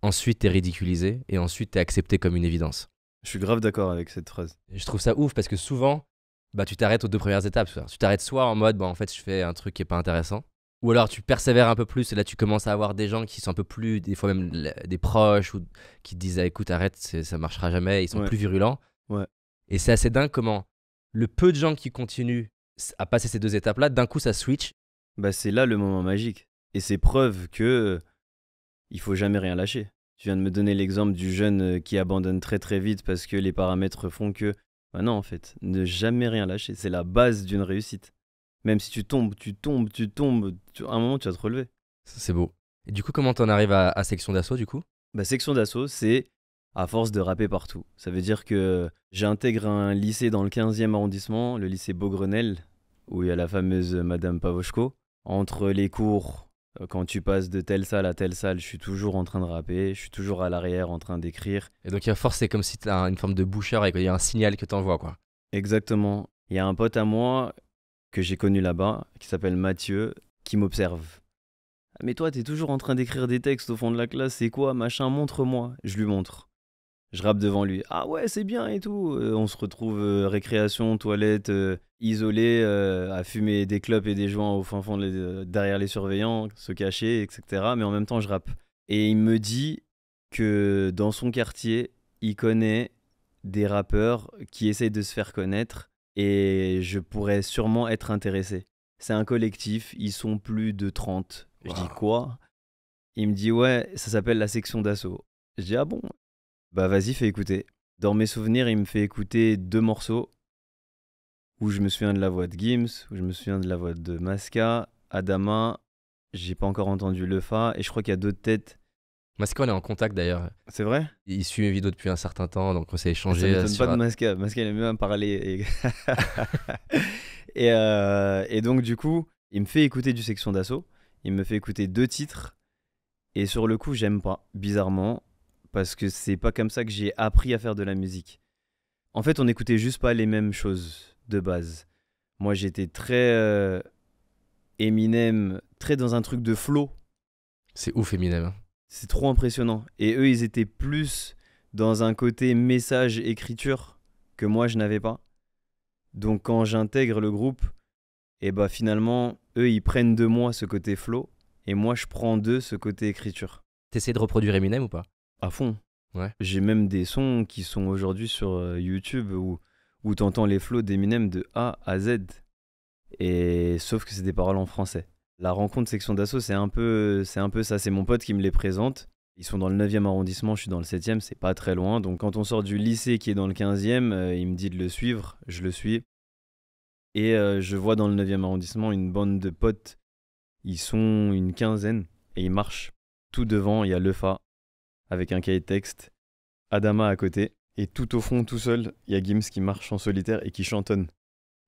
ensuite, t'es ridiculisé, et ensuite, t'es accepté comme une évidence. Je suis grave d'accord avec cette phrase. Je trouve ça ouf parce que souvent, bah, tu t'arrêtes aux deux premières étapes. Tu t'arrêtes soit en mode, bah, en fait, je fais un truc qui est pas intéressant, ou alors tu persévères un peu plus et là tu commences à avoir des gens qui sont un peu plus, des fois même des proches ou qui te disent ah, écoute arrête ça marchera jamais, ils sont plus virulents. Et c'est assez dingue comment le peu de gens qui continuent à passer ces deux étapes là, d'un coup ça switch. Bah c'est là le moment magique et c'est preuve que il faut jamais rien lâcher. Tu viens de me donner l'exemple du jeune euh, qui abandonne très très vite parce que les paramètres font que bah non en fait, ne jamais rien lâcher, c'est la base d'une réussite. Même si tu tombes, tu tombes, tu tombes, tu... à un moment tu vas te relever. C'est beau. Et du coup, comment t'en arrives à, section d'assaut du coup bah, Section d'assaut, c'est à force de rapper partout. Ça veut dire que j'intègre un lycée dans le 15e arrondissement, le lycée Beaugrenelle, où il y a la fameuse Madame Pavoschko. Entre les cours, euh, quand tu passes de telle salle à telle salle, je suis toujours en train de rapper, je suis toujours à l'arrière en train d'écrire. Et donc, à force, c'est comme si tu une forme de boucheur et qu'il y a un signal que tu envoies, quoi. Exactement. Il y a un pote à moi que j'ai connu là-bas, qui s'appelle Mathieu, qui m'observe. Ah, mais toi, t'es toujours en train d'écrire des textes au fond de la classe, c'est quoi, machin, montre-moi. Je lui montre. Je rappe devant lui. Ah ouais, c'est bien et tout. Euh, on se retrouve euh, récréation, toilette, euh, isolé, à fumer des clopes et des joints au fin fond derrière les surveillants, se cacher, etc. Mais en même temps, je rappe. Et il me dit que dans son quartier, il connaît des rappeurs qui essayent de se faire connaître et je pourrais sûrement être intéressé. C'est un collectif, ils sont plus de 30. Je dis quoi Il me dit ouais, ça s'appelle la section d'assaut. Je dis ah bon Bah vas-y, fais écouter. Dans mes souvenirs, il me fait écouter deux morceaux où je me souviens de la voix de Gims, où je me souviens de la voix de Masca, Adama, j'ai pas encore entendu le fa et je crois qu'il y a d'autres têtes Masca, est en contact d'ailleurs. C'est vrai Il suit mes vidéos depuis un certain temps, donc on s'est échangé. Ça ne euh, sur... pas de Masca. Masca, il aime bien parler. Euh, et... donc, du coup, il me fait écouter du Section d'Assaut. Il me fait écouter deux titres. Et sur le coup, j'aime pas, bizarrement, parce que c'est pas comme ça que j'ai appris à faire de la musique. En fait, on n'écoutait juste pas les mêmes choses de base. Moi, j'étais très euh, Eminem, très dans un truc de flow. C'est ouf, Eminem. Hein. C'est trop impressionnant. Et eux, ils étaient plus dans un côté message écriture que moi je n'avais pas. Donc quand j'intègre le groupe, et eh bah ben, finalement, eux ils prennent de moi ce côté flow et moi je prends d'eux ce côté écriture. T'essayes de reproduire Eminem ou pas À fond. Ouais. J'ai même des sons qui sont aujourd'hui sur euh, YouTube où, où t'entends les flots d'Eminem de A à Z. Et sauf que c'est des paroles en français. La rencontre section d'assaut, c'est un, peu, c'est un peu ça. C'est mon pote qui me les présente. Ils sont dans le 9e arrondissement, je suis dans le 7e, c'est pas très loin. Donc quand on sort du lycée qui est dans le 15e, euh, il me dit de le suivre, je le suis. Et euh, je vois dans le 9e arrondissement une bande de potes. Ils sont une quinzaine et ils marchent. Tout devant, il y a Lefa avec un cahier de texte, Adama à côté, et tout au fond, tout seul, il y a Gims qui marche en solitaire et qui chantonne.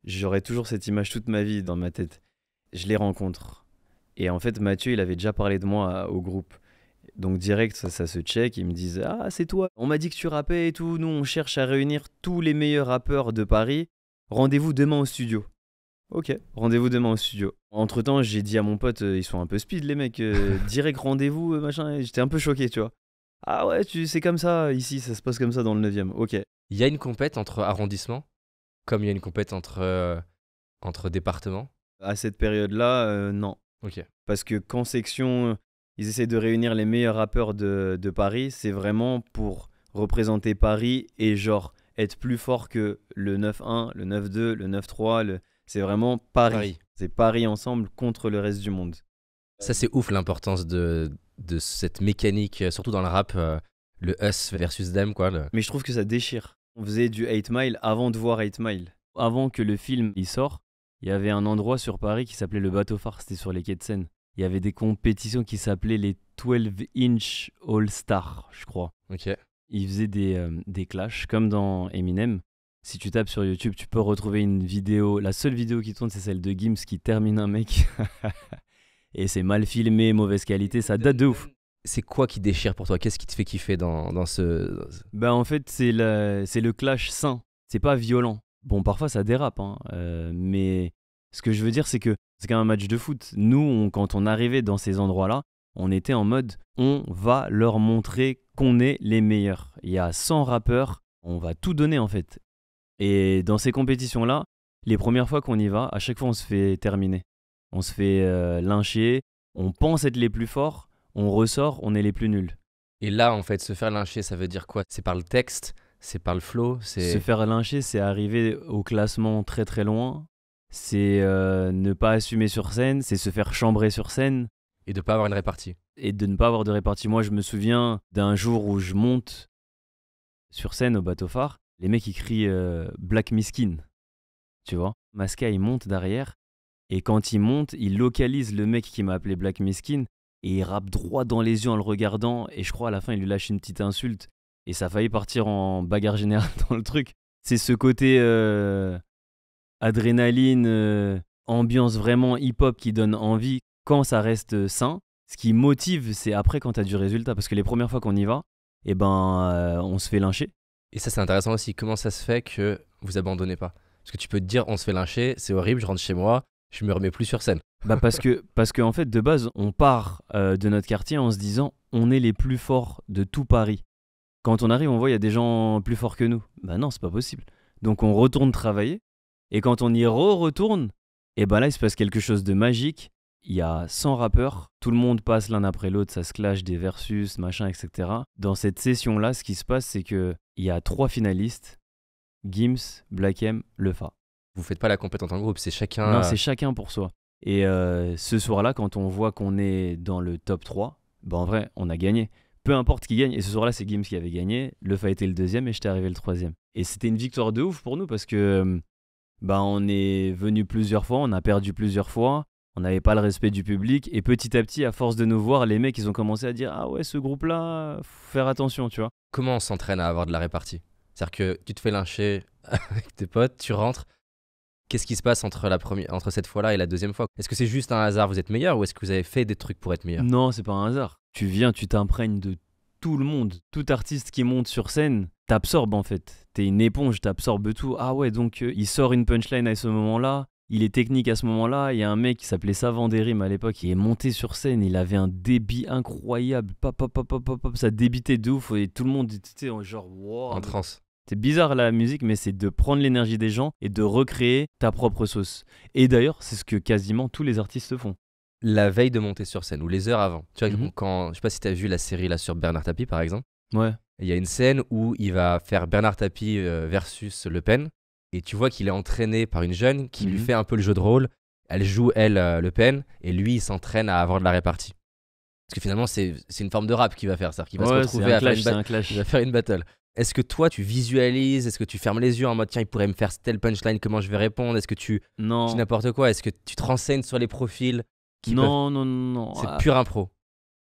J'aurai toujours cette image toute ma vie dans ma tête. Je les rencontre et en fait, Mathieu, il avait déjà parlé de moi au groupe. Donc direct, ça, se check, ils me disent « Ah, c'est toi, on m'a dit que tu rappais et tout, nous on cherche à réunir tous les meilleurs rappeurs de Paris, rendez-vous demain au studio. » Ok, rendez-vous demain au studio. Entre-temps, j'ai dit à mon pote euh, Ils sont un peu speed les mecs, euh, direct rendez-vous, euh, machin », j'étais un peu choqué, tu vois. « Ah ouais, tu, c'est comme ça, ici, ça se passe comme ça dans le 9 e ok. » Il y a une compète entre arrondissements, comme il y a une compète entre, entre départements À cette période-là, non. Parce que quand section, euh, ils essaient de réunir les meilleurs rappeurs de, de Paris, c'est vraiment pour représenter Paris et genre être plus fort que le 9-1, le 9-2, le 9-3. Le... C'est vraiment Paris. C'est Paris ensemble contre le reste du monde. Ça, c'est ouf l'importance de, de cette mécanique, euh, surtout dans le rap, euh, le us versus them. Quoi, Mais je trouve que ça déchire. On faisait du 8 Mile avant de voir 8 Mile. Avant que le film y sorte. Il y avait un endroit sur Paris qui s'appelait le Bateau Phare, c'était sur les quais de Seine. Il y avait des compétitions qui s'appelaient les 12 Inch All Star, je crois. Ok. Ils faisaient des, euh, des clashs, comme dans Eminem. Si tu tapes sur YouTube, tu peux retrouver une vidéo. La seule vidéo qui tourne, c'est celle de Gims qui termine un mec. Et c'est mal filmé, mauvaise qualité, ça date de ouf c'est quoi qui déchire pour toi Qu'est-ce qui te fait kiffer dans, dans ce... Ben en fait, c'est le, c'est le clash sain. C'est pas violent. Bon, parfois ça dérape, hein, euh, mais ce que je veux dire, c'est que c'est quand un match de foot. Nous, quand on arrivait dans ces endroits-là, on était en mode on va leur montrer qu'on est les meilleurs. Il y a 100 rappeurs, on va tout donner en fait. Et dans ces compétitions-là, les premières fois qu'on y va, à chaque fois on se fait terminer. On se fait euh, lyncher, on pense être les plus forts, on ressort, on est les plus nuls. Et là, en fait, se faire lyncher, ça veut dire quoi C'est par le texte, c'est par le flow. Se faire lyncher, c'est arriver au classement très très loin. C'est euh, ne pas assumer sur scène, c'est se faire chambrer sur scène. Et de ne pas avoir une répartie. Et de ne pas avoir de répartie. Moi, je me souviens d'un jour où je monte sur scène au bateau phare. Les mecs, ils crient euh, Black Miskin. Tu vois Masca, il monte derrière. Et quand il monte, il localise le mec qui m'a appelé Black Miskin. Et il rappe droit dans les yeux en le regardant. Et je crois à la fin, il lui lâche une petite insulte. Et ça a failli partir en bagarre générale dans le truc. C'est ce côté euh, adrénaline, euh, ambiance vraiment hip-hop qui donne envie quand ça reste sain. Ce qui motive, c'est après quand tu as du résultat. Parce que les premières fois qu'on y va, eh ben, euh, on se fait lyncher. Et ça, c'est intéressant aussi. Comment ça se fait que vous abandonnez pas Parce que tu peux te dire, on se fait lyncher, c'est horrible, je rentre chez moi, je me remets plus sur scène. Bah parce que parce qu'en fait de base on part de notre quartier en se disant on est les plus forts de tout Paris. Quand on arrive, on voit il y a des gens plus forts que nous. Ben non, c'est pas possible. Donc on retourne travailler. Et quand on y re-retourne, et eh ben là, il se passe quelque chose de magique. Il y a 100 rappeurs, tout le monde passe l'un après l'autre, ça se clash des versus, machin, etc. Dans cette session-là, ce qui se passe, c'est que il y a trois finalistes Gims, Black M, Lefa. Vous faites pas la compétence en groupe, c'est chacun. Non, euh, c'est chacun pour soi. Et euh, ce soir-là, quand on voit qu'on est dans le top 3, ben bah en vrai, on a gagné peu importe qui gagne, et ce soir-là, c'est Gims qui avait gagné, le fait était le deuxième et j'étais arrivé le troisième. Et c'était une victoire de ouf pour nous parce que euh, bah, on est venu plusieurs fois, on a perdu plusieurs fois, on n'avait pas le respect du public, et petit à petit, à force de nous voir, les mecs, ils ont commencé à dire Ah ouais, ce groupe-là, faut faire attention, tu vois. Comment on s'entraîne à avoir de la répartie C'est-à-dire que tu te fais lyncher avec tes potes, tu rentres. Qu'est-ce qui se passe entre, la première, entre cette fois-là et la deuxième fois Est-ce que c'est juste un hasard, vous êtes meilleur, ou est-ce que vous avez fait des trucs pour être meilleur Non, c'est pas un hasard tu viens, tu t'imprègnes de tout le monde. Tout artiste qui monte sur scène t'absorbe en fait. T'es une éponge, t'absorbes tout. Ah ouais, donc euh, il sort une punchline à ce moment-là, il est technique à ce moment-là. Il y a un mec qui s'appelait Savant des à l'époque, il est monté sur scène, il avait un débit incroyable. Pop, pop, pop, pop, pop, ça débitait de ouf. Et tout le monde était genre, wow. En transe. C'est bizarre la musique, mais c'est de prendre l'énergie des gens et de recréer ta propre sauce. Et d'ailleurs, c'est ce que quasiment tous les artistes font la veille de monter sur scène ou les heures avant. Tu vois, mhm. quand, je sais pas si tu as vu la série là sur Bernard Tapie par exemple. Ouais. Il y a une scène où il va faire Bernard Tapie euh, versus Le Pen et tu vois qu'il est entraîné par une jeune qui lui mhm. fait un peu le jeu de rôle. Elle joue elle euh, Le Pen et lui il s'entraîne à avoir de la répartie. Parce que finalement c'est une forme de rap qu'il va faire, ça, qui va se retrouver à faire une va faire une battle. Est-ce que toi, tu visualises Est-ce que tu fermes les yeux en mode tiens, il pourrait me faire tel punchline, comment je vais répondre Est-ce que tu. Non. n'importe quoi Est-ce que tu te renseignes sur les profils non, non, non, C'est ah. pure impro.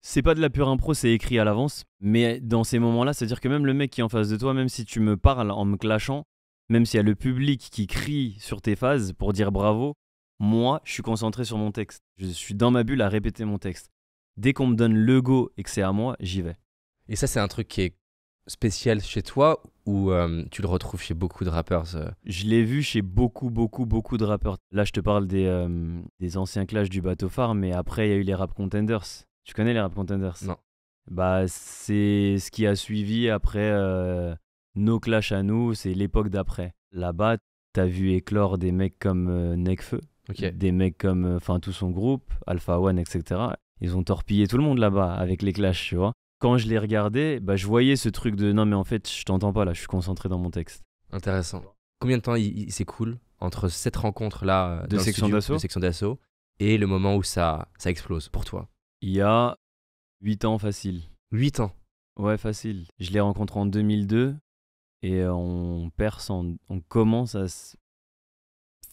C'est pas de la pure impro, c'est écrit à l'avance. Mais dans ces moments-là, c'est-à-dire que même le mec qui est en face de toi, même si tu me parles en me clashant, même s'il y a le public qui crie sur tes phases pour dire bravo, moi, je suis concentré sur mon texte. Je suis dans ma bulle à répéter mon texte. Dès qu'on me donne le go et que c'est à moi, j'y vais. Et ça, c'est un truc qui est spécial chez toi ou euh, tu le retrouves chez beaucoup de rappeurs euh? Je l'ai vu chez beaucoup, beaucoup, beaucoup de rappeurs. Là, je te parle des, euh, des anciens clashs du bateau phare, mais après, il y a eu les rap contenders. Tu connais les rap contenders Non. Bah, c'est ce qui a suivi après nos clashs à nous, c'est l'époque d'après. Là-bas, t'as vu éclore des mecs comme Necfeu, des mecs comme, enfin, tout son groupe, Alpha One, etc. Ils ont torpillé tout le monde là-bas avec les clashs, tu vois quand je l'ai regardais, bah, je voyais ce truc de non, mais en fait, je t'entends pas là, je suis concentré dans mon texte. Intéressant. Combien de temps il, s'écoule entre cette rencontre-là euh, de, section d'assaut et le moment où ça, ça explose pour toi Il y a 8 ans facile. 8 ans Ouais, facile. Je l'ai rencontré en 2002 et euh, on, perce on commence à se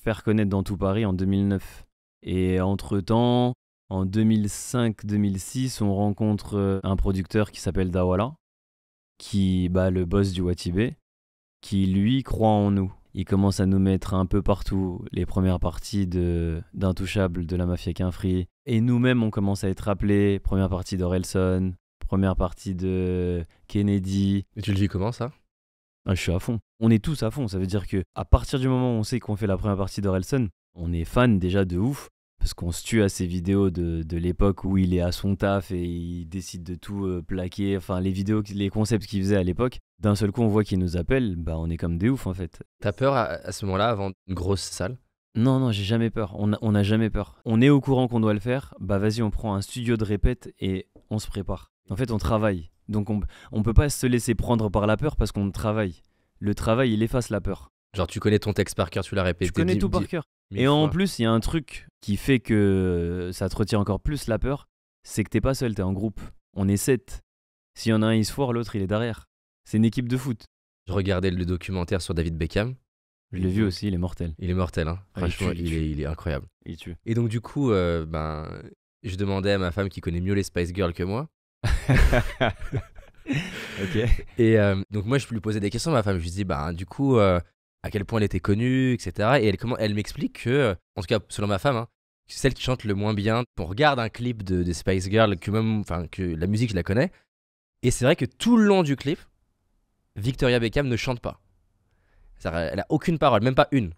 faire connaître dans tout Paris en 2009. Et entre-temps, en 2005-2006, on rencontre euh, un producteur qui s'appelle Dawala, qui bat le boss du Watibé, qui lui croit en nous. Il commence à nous mettre un peu partout les premières parties de d'Intouchables de la Mafia Quinfree. Et nous-mêmes, on commence à être appelés. Première partie d'Orelson, première partie de Kennedy. Et tu le vis comment ça ah, Je suis à fond. On est tous à fond. Ça veut dire que partir du moment où on sait qu'on fait la première partie d'Orelson, on est fan déjà de ouf parce qu'on se tue à ces vidéos de, l'époque où il est à son taf et il décide de tout euh, plaquer, enfin les vidéos, les concepts qu'il faisait à l'époque, d'un seul coup on voit qu'il nous appelle, bah on est comme des oufs en fait. T'as peur à, ce moment-là avant une grosse salle Non, non, j'ai jamais peur, on n'a jamais peur. On est au courant qu'on doit le faire, bah vas-y on prend un studio de répète et on se prépare. En fait on travaille, donc on ne peut pas se laisser prendre par la peur parce qu'on travaille. Le travail il efface la peur. Genre, tu connais ton texte par cœur, tu l'as répété. Je connais tout par cœur. Et en plus, il y a un truc qui fait que euh, ça te retient encore plus la peur, c'est que t'es pas seul, t'es en groupe. On est sept. S'il y en a un, il se foire, l'autre, il est derrière. C'est une équipe de foot. Je regardais le documentaire sur David Beckham. Je l'ai vu aussi, il est mortel. Il est mortel, hein. ah, franchement, il, Est, incroyable. Il tue. Et donc, du coup, euh, ben, je demandais à ma femme qui connaît mieux les Spice Girls que moi. Et euh, donc, moi, je lui posais des questions à ma femme. Je lui dis, bah, du coup, à quel point elle était connue, etc. Et elle, comment, elle m'explique que, euh, en tout cas selon ma femme, hein, celle qui chante le moins bien, on regarde un clip de, de Spice Girl, que, même, que la musique je la connais, et c'est vrai que tout le long du clip, Victoria Beckham ne chante pas. Elle a aucune parole, même pas une.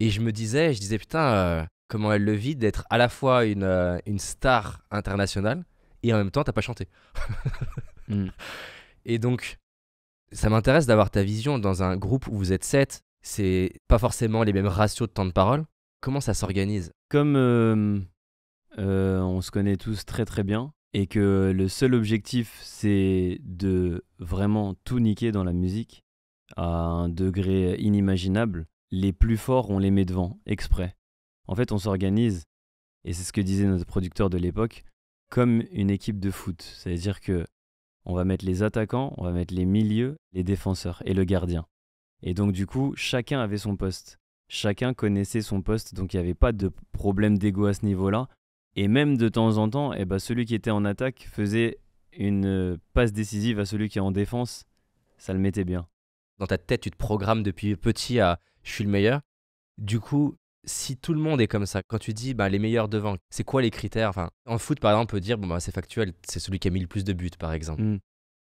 Et je me disais, je disais putain, euh, comment elle le vit d'être à la fois une, euh, une star internationale et en même temps t'as pas chanté. Mm. Et donc, ça m'intéresse d'avoir ta vision dans un groupe où vous êtes sept c'est pas forcément les mêmes ratios de temps de parole. Comment ça s'organise Comme euh, euh, on se connaît tous très très bien et que le seul objectif c'est de vraiment tout niquer dans la musique à un degré inimaginable, les plus forts on les met devant, exprès. En fait on s'organise, et c'est ce que disait notre producteur de l'époque, comme une équipe de foot. C'est-à-dire que on va mettre les attaquants, on va mettre les milieux, les défenseurs et le gardien. Et donc du coup, chacun avait son poste. Chacun connaissait son poste, donc il n'y avait pas de problème d'ego à ce niveau-là. Et même de temps en temps, eh ben, celui qui était en attaque faisait une euh, passe décisive à celui qui est en défense. Ça le mettait bien. Dans ta tête, tu te programmes depuis petit à je suis le meilleur. Du coup, si tout le monde est comme ça, quand tu dis bah, les meilleurs devant, c'est quoi les critères enfin, En foot, par exemple, on peut dire bah, c'est factuel, c'est celui qui a mis le plus de buts, par exemple. Hmm.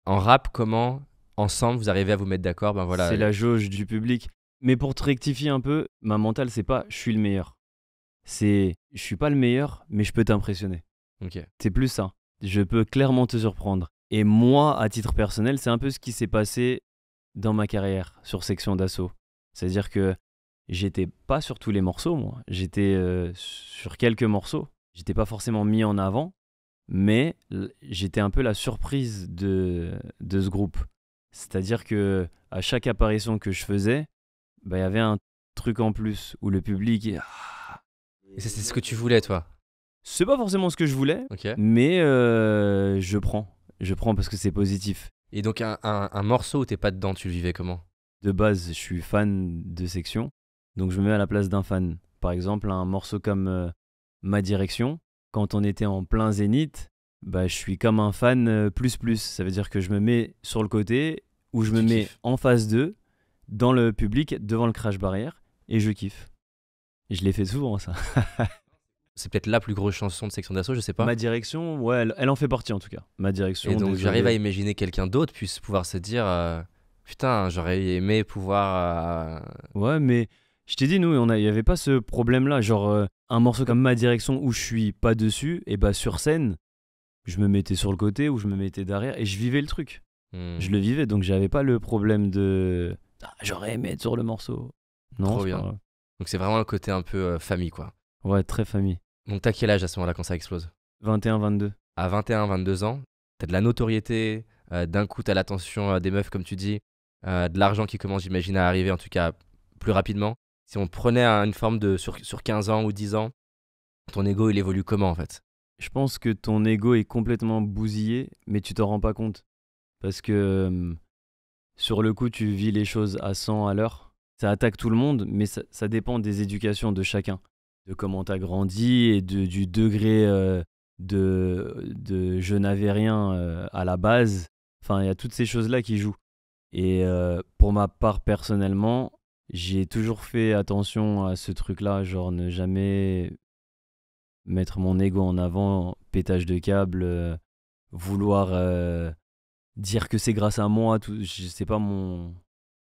En rap, comment ensemble, vous arrivez à vous mettre d'accord. Ben voilà. C'est la jauge du public. Mais pour te rectifier un peu, ma mentale, c'est pas je suis le meilleur. C'est je suis pas le meilleur, mais je peux t'impressionner. C'est plus ça. Je peux clairement te surprendre. Et moi, à titre personnel, c'est un peu ce qui s'est passé dans ma carrière sur section d'assaut. C'est-à-dire que j'étais pas sur tous les morceaux, moi. J'étais euh, sur quelques morceaux. J'étais pas forcément mis en avant, mais j'étais un peu la surprise de ce groupe. C'est-à-dire que à chaque apparition que je faisais, bah, il y avait un truc en plus où le public. Ah, Et c'est ce que tu voulais, toi C'est pas forcément ce que je voulais, mais euh, je prends. Je prends parce que c'est positif. Et donc, un, morceau où t'es pas dedans, tu le vivais comment De base, je suis fan de section, donc je me mets à la place d'un fan. Par exemple, un morceau comme euh, Ma Direction, quand on était en plein zénith, bah, je suis comme un fan euh, plus plus. Ça veut dire que je me mets sur le côté ou je me mets en face d'eux, dans le public, devant le crash barrière, et je kiffe. Et je l'ai fait souvent, ça. C'est peut-être la plus grosse chanson de section d'assaut, je sais pas. Ma direction, ouais, elle, en fait partie en tout cas. Ma direction. Et donc j'arrive à imaginer quelqu'un d'autre puisse pouvoir se dire euh, Putain, j'aurais aimé pouvoir. Euh, ouais, mais je t'ai dit, nous, il n'y avait pas ce problème-là. Genre, un morceau comme Ma direction où je suis pas dessus, et bah sur scène, je me mettais sur le côté ou je me mettais derrière et je vivais le truc. Hmm. Je le vivais, donc j'avais pas le problème de ah, j'aurais aimé être sur le morceau. Non, Trop bien. Donc c'est vraiment le côté un peu euh, famille, quoi. Ouais, très famille. Donc t'as quel âge à ce moment-là quand ça explose 21-22. À 21-22 ans, t'as de la notoriété, euh, d'un coup t'as l'attention euh, des meufs, comme tu dis, de l'argent qui commence, j'imagine, à arriver, en tout cas plus rapidement. Si on prenait une forme de sur, sur 15 ans ou 10 ans, ton ego il évolue comment en fait je pense que ton ego est complètement bousillé, mais tu t'en rends pas compte. Parce que euh, sur le coup, tu vis les choses à 100 à l'heure. Ça attaque tout le monde, mais ça, dépend des éducations de chacun, de comment t'as grandi et de, du degré euh, de, de, je n'avais rien euh, à la base. Enfin, il y a toutes ces choses-là qui jouent. Et pour ma part, personnellement, j'ai toujours fait attention à ce truc-là, genre ne jamais mettre mon ego en avant, pétage de câble, euh, vouloir euh, dire que c'est grâce à moi, tout, c'est pas mon,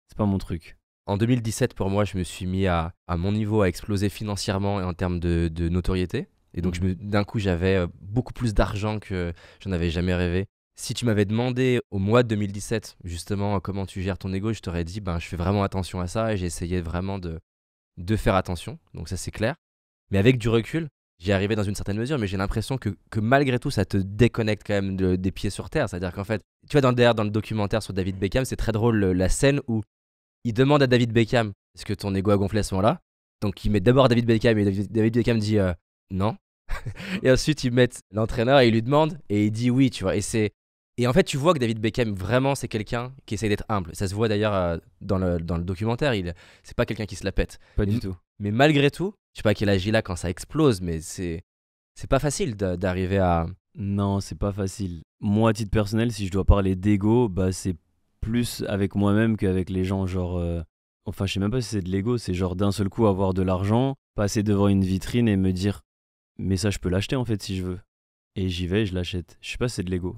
c'est pas mon truc. En 2017, pour moi, je me suis mis à, à mon niveau à exploser financièrement et en termes de, de notoriété. Et donc, mhm. d'un coup, j'avais euh, beaucoup plus d'argent que j'en avais jamais rêvé. Si tu m'avais demandé au mois de 2017, justement, comment tu gères ton ego, je t'aurais dit, ben, je fais vraiment attention à ça et j'ai essayé vraiment de, de faire attention. Donc, ça, c'est clair. Mais avec du recul, j'y arrivais dans une certaine mesure, mais j'ai l'impression que, que, malgré tout, ça te déconnecte quand même de, des pieds sur terre. C'est-à-dire qu'en fait, tu vois, dans le, dans le documentaire sur David Beckham, c'est très drôle la scène où il demande à David Beckham est-ce que ton ego a gonflé à ce moment-là Donc il met d'abord David Beckham et David, Beckham dit euh, non. et ensuite, ils mettent l'entraîneur et il lui demande et il dit oui, tu vois. Et c'est. Et en fait, tu vois que David Beckham, vraiment, c'est quelqu'un qui essaie d'être humble. Ça se voit d'ailleurs euh, dans, le, dans le documentaire. Il, c'est pas quelqu'un qui se la pète. Pas du tout. Mais malgré tout, je sais pas quel âge il a quand ça explose, mais c'est c'est pas facile d'arriver à. Non, c'est pas facile. Moi, à titre personnel, si je dois parler d'ego, bah c'est plus avec moi-même qu'avec les gens. Genre, euh, enfin, je sais même pas si c'est de l'ego, c'est genre d'un seul coup avoir de l'argent, passer devant une vitrine et me dire, mais ça, je peux l'acheter en fait si je veux. Et j'y vais, je l'achète. Je sais pas, si c'est de l'ego.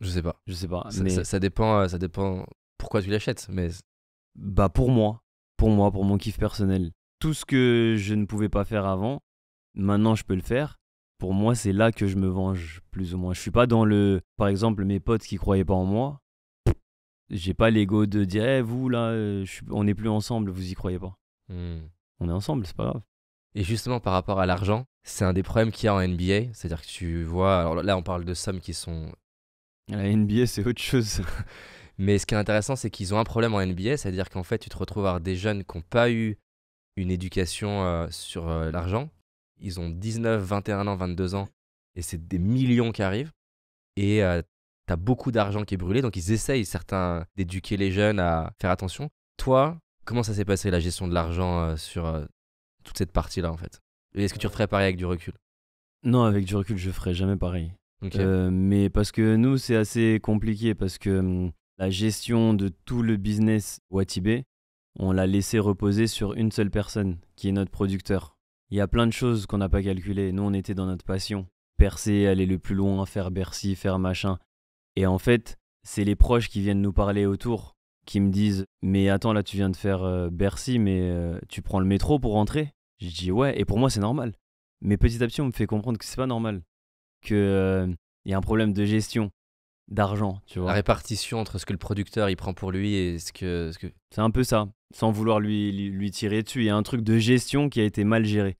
Je sais pas. Je sais pas. Ça, mais... ça, ça dépend. Euh, ça dépend. Pourquoi tu l'achètes, mais. Bah pour moi, pour moi, pour mon kiff personnel tout ce que je ne pouvais pas faire avant, maintenant je peux le faire. Pour moi, c'est là que je me venge, plus ou moins. Je suis pas dans le. Par exemple, mes potes qui croyaient pas en moi, j'ai pas l'ego de dire eh, vous là, euh, on n'est plus ensemble, vous y croyez pas. Hmm. On est ensemble, c'est pas grave. Et justement, par rapport à l'argent, c'est un des problèmes qu'il y a en NBA. C'est-à-dire que tu vois, alors là, on parle de sommes qui sont. la NBA, c'est autre chose. Mais ce qui est intéressant, c'est qu'ils ont un problème en NBA, c'est-à-dire qu'en fait, tu te retrouves à des jeunes qui n'ont pas eu une éducation euh, sur euh, l'argent. Ils ont 19, 21 ans, 22 ans, et c'est des millions qui arrivent. Et euh, tu as beaucoup d'argent qui est brûlé, donc ils essayent, certains, d'éduquer les jeunes à faire attention. Toi, comment ça s'est passé la gestion de l'argent sur toute cette partie-là, en fait Est-ce que tu referais pareil avec du recul Non, avec du recul, je ferais jamais pareil. mais parce que nous, c'est assez compliqué, parce que hum, la gestion de tout le business Watibé, on l'a laissé reposer sur une seule personne, qui est notre producteur. Il y a plein de choses qu'on n'a pas calculées, nous on était dans notre passion. Percer, aller le plus loin, faire Bercy, faire machin. Et en fait, c'est les proches qui viennent nous parler autour, qui me disent Mais attends, là tu viens de faire euh, Bercy, mais euh, tu prends le métro pour rentrer Je dis Ouais, et pour moi c'est normal. Mais petit à petit, on me fait comprendre que c'est pas normal, qu'il euh, il y a un problème de gestion, d'argent, tu vois. La répartition entre ce que le producteur il prend pour lui et ce que. C'est ce que... un peu ça, sans vouloir lui, lui, tirer dessus. Il y a un truc de gestion qui a été mal géré.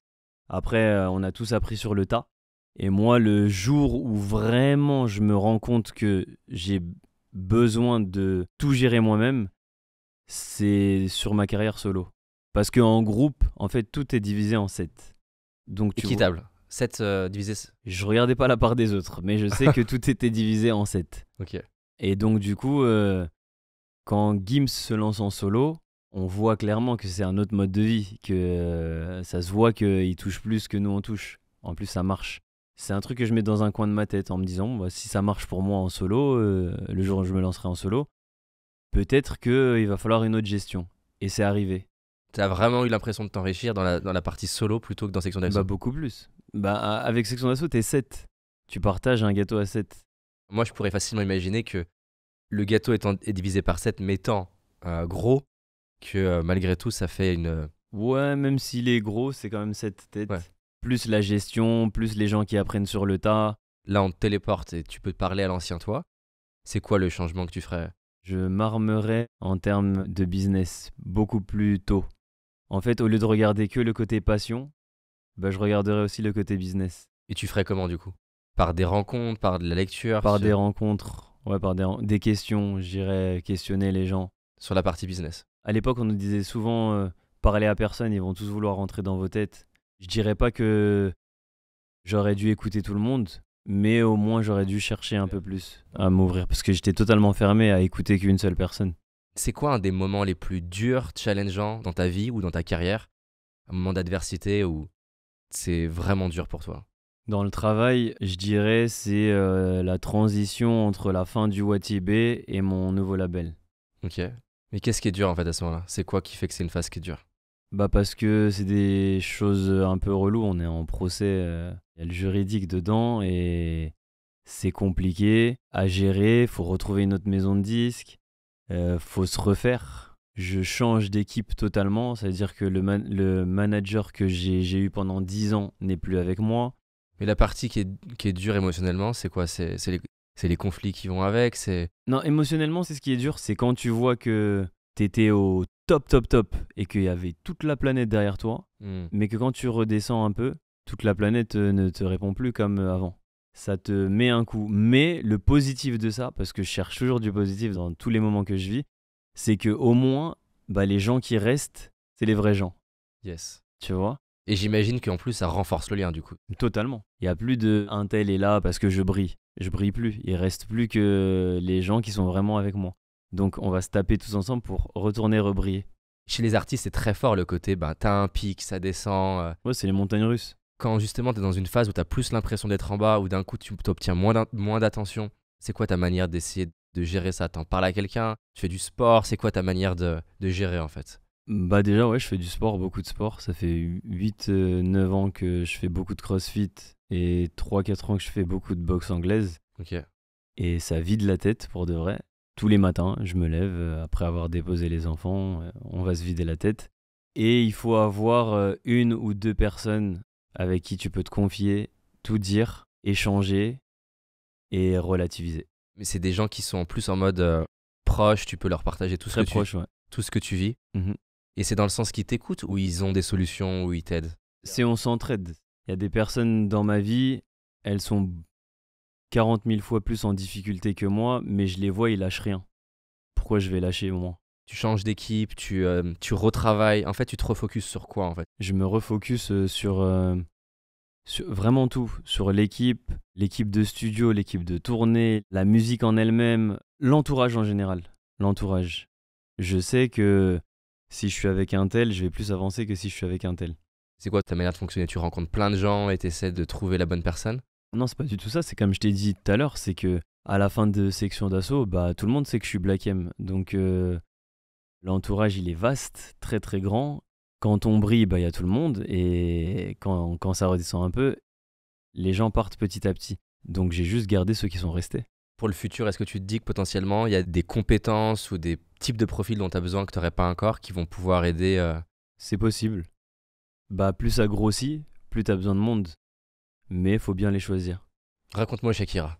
Après, euh, on a tous appris sur le tas. Et moi, le jour où vraiment je me rends compte que j'ai besoin de tout gérer moi-même, c'est sur ma carrière solo. Parce qu'en groupe, en fait, tout est divisé en sept. Donc, Équitable. 7 euh, Je regardais pas la part des autres, mais je sais que tout était divisé en 7. Ok. Et donc, du coup, euh, quand Gims se lance en solo, on voit clairement que c'est un autre mode de vie, que euh, ça se voit qu'il touche plus que nous on touche. En plus, ça marche. C'est un truc que je mets dans un coin de ma tête en me disant, bah, si ça marche pour moi en solo, le jour où je me lancerai en solo, peut-être qu'il va falloir une autre gestion. Et c'est arrivé. T'as vraiment eu l'impression de t'enrichir dans la, partie solo plutôt que dans section d'action bah, beaucoup plus. Bah, avec section d'assaut, t'es 7. Tu partages un gâteau à 7. Moi, je pourrais facilement imaginer que le gâteau est divisé par 7, mais tant gros que euh, malgré tout, ça fait une. Euh, ouais, même s'il est gros, c'est quand même 7 têtes. Plus la gestion, plus les gens qui apprennent sur le tas. Là, on téléporte et tu peux parler à l'ancien toi. C'est quoi le changement que tu ferais Je m'armerais en termes de business beaucoup plus tôt. En fait, au lieu de regarder que le côté passion, bah, je regarderai aussi le côté business. Et tu ferais comment du coup Par des rencontres, par de la lecture Par des rencontres, ouais, par des, questions, j'irais questionner les gens. Sur la partie business À l'époque, on nous disait souvent parlez euh, parler à personne, ils vont tous vouloir rentrer dans vos têtes. Je dirais pas que j'aurais dû écouter tout le monde, mais au moins j'aurais dû chercher un peu plus à m'ouvrir parce que j'étais totalement fermé à écouter qu'une seule personne. C'est quoi un des moments les plus durs, challengeants dans ta vie ou dans ta carrière Un moment d'adversité ou c'est vraiment dur pour toi dans le travail, je dirais, c'est euh, la transition entre la fin du Watibé et mon nouveau label. Ok. Mais qu'est-ce qui est dur en fait à ce moment-là C'est quoi qui fait que c'est une phase qui est dure Bah parce que c'est des choses un peu reloues. On est en procès, euh, juridique dedans et c'est compliqué à gérer. Faut retrouver une autre maison de disques. il euh, faut se refaire je change d'équipe totalement, c'est-à-dire que le, manager que j'ai eu pendant 10 ans n'est plus avec moi. Mais la partie qui est, dure émotionnellement, c'est quoi C'est les, conflits qui vont avec c'est Non, émotionnellement, c'est ce qui est dur, c'est quand tu vois que t'étais au top, top, top et qu'il y avait toute la planète derrière toi, hmm. mais que quand tu redescends un peu, toute la planète euh, ne te répond plus comme euh, avant. Ça te met un coup. Mais le positif de ça, parce que je cherche toujours du positif dans tous les moments que je vis, c'est que au moins, bah, les gens qui restent, c'est les vrais gens. Yes. Tu vois Et j'imagine qu'en plus, ça renforce le lien du coup. Totalement. Il n'y a plus de un tel est là parce que je brille. Je brille plus. Il reste plus que les gens qui sont vraiment avec moi. Donc on va se taper tous ensemble pour retourner rebriller. Chez les artistes, c'est très fort le côté, bah, t'as un pic, ça descend. Euh. Ouais, c'est les montagnes russes. Quand justement t'es dans une phase où t'as plus l'impression d'être en bas, ou d'un coup tu t'obtiens moins d'attention, c'est quoi ta manière d'essayer de gérer ça T'en parles à quelqu'un Tu fais du sport C'est quoi ta manière de, de gérer en fait bah déjà ouais je fais du sport, beaucoup de sport. Ça fait 8-9 euh, ans que je fais beaucoup de crossfit et 3-4 ans que je fais beaucoup de boxe anglaise. Ok. Et ça vide la tête pour de vrai. Tous les matins je me lève euh, après avoir déposé les enfants, euh, on va se vider la tête. Et il faut avoir une ou deux personnes avec qui tu peux te confier, tout dire, échanger et relativiser mais c'est des gens qui sont plus en mode euh, proche, tu peux leur partager tout, ce, que tu, tout ce que tu vis. Mhm. Et c'est dans le sens qu'ils t'écoutent ou ils ont des solutions ou ils t'aident C'est on s'entraide. Il y a des personnes dans ma vie, elles sont 40 000 fois plus en difficulté que moi, mais je les vois, ils lâchent rien. Pourquoi je vais lâcher moi Tu changes d'équipe, tu, euh, tu retravailles. En fait, tu te refocuses sur quoi en fait Je me refocus euh, sur vraiment tout, sur l'équipe, l'équipe de studio, l'équipe de tournée, la musique en elle-même, l'entourage en général, l'entourage. Je sais que si je suis avec un tel, je vais plus avancer que si je suis avec un tel. C'est quoi ta manière de fonctionner Tu rencontres plein de gens et tu essaies de trouver la bonne personne Non, c'est pas du tout ça. C'est comme je t'ai dit tout à l'heure, c'est que à la fin de section d'assaut, bah, tout le monde sait que je suis Black M. Donc euh, l'entourage, il est vaste, très très grand. Quand on brille, bah, il y a tout le monde. Et quand, ça redescend un peu, les gens partent petit à petit. Donc j'ai juste gardé ceux qui sont restés. Pour le futur, est-ce que tu te dis que potentiellement il y a des compétences ou des types de profils dont tu as besoin que tu n'aurais pas encore qui vont pouvoir aider euh, C'est possible. Bah plus ça grossit, plus tu as besoin de monde. Mais faut bien les choisir. Raconte-moi Shakira.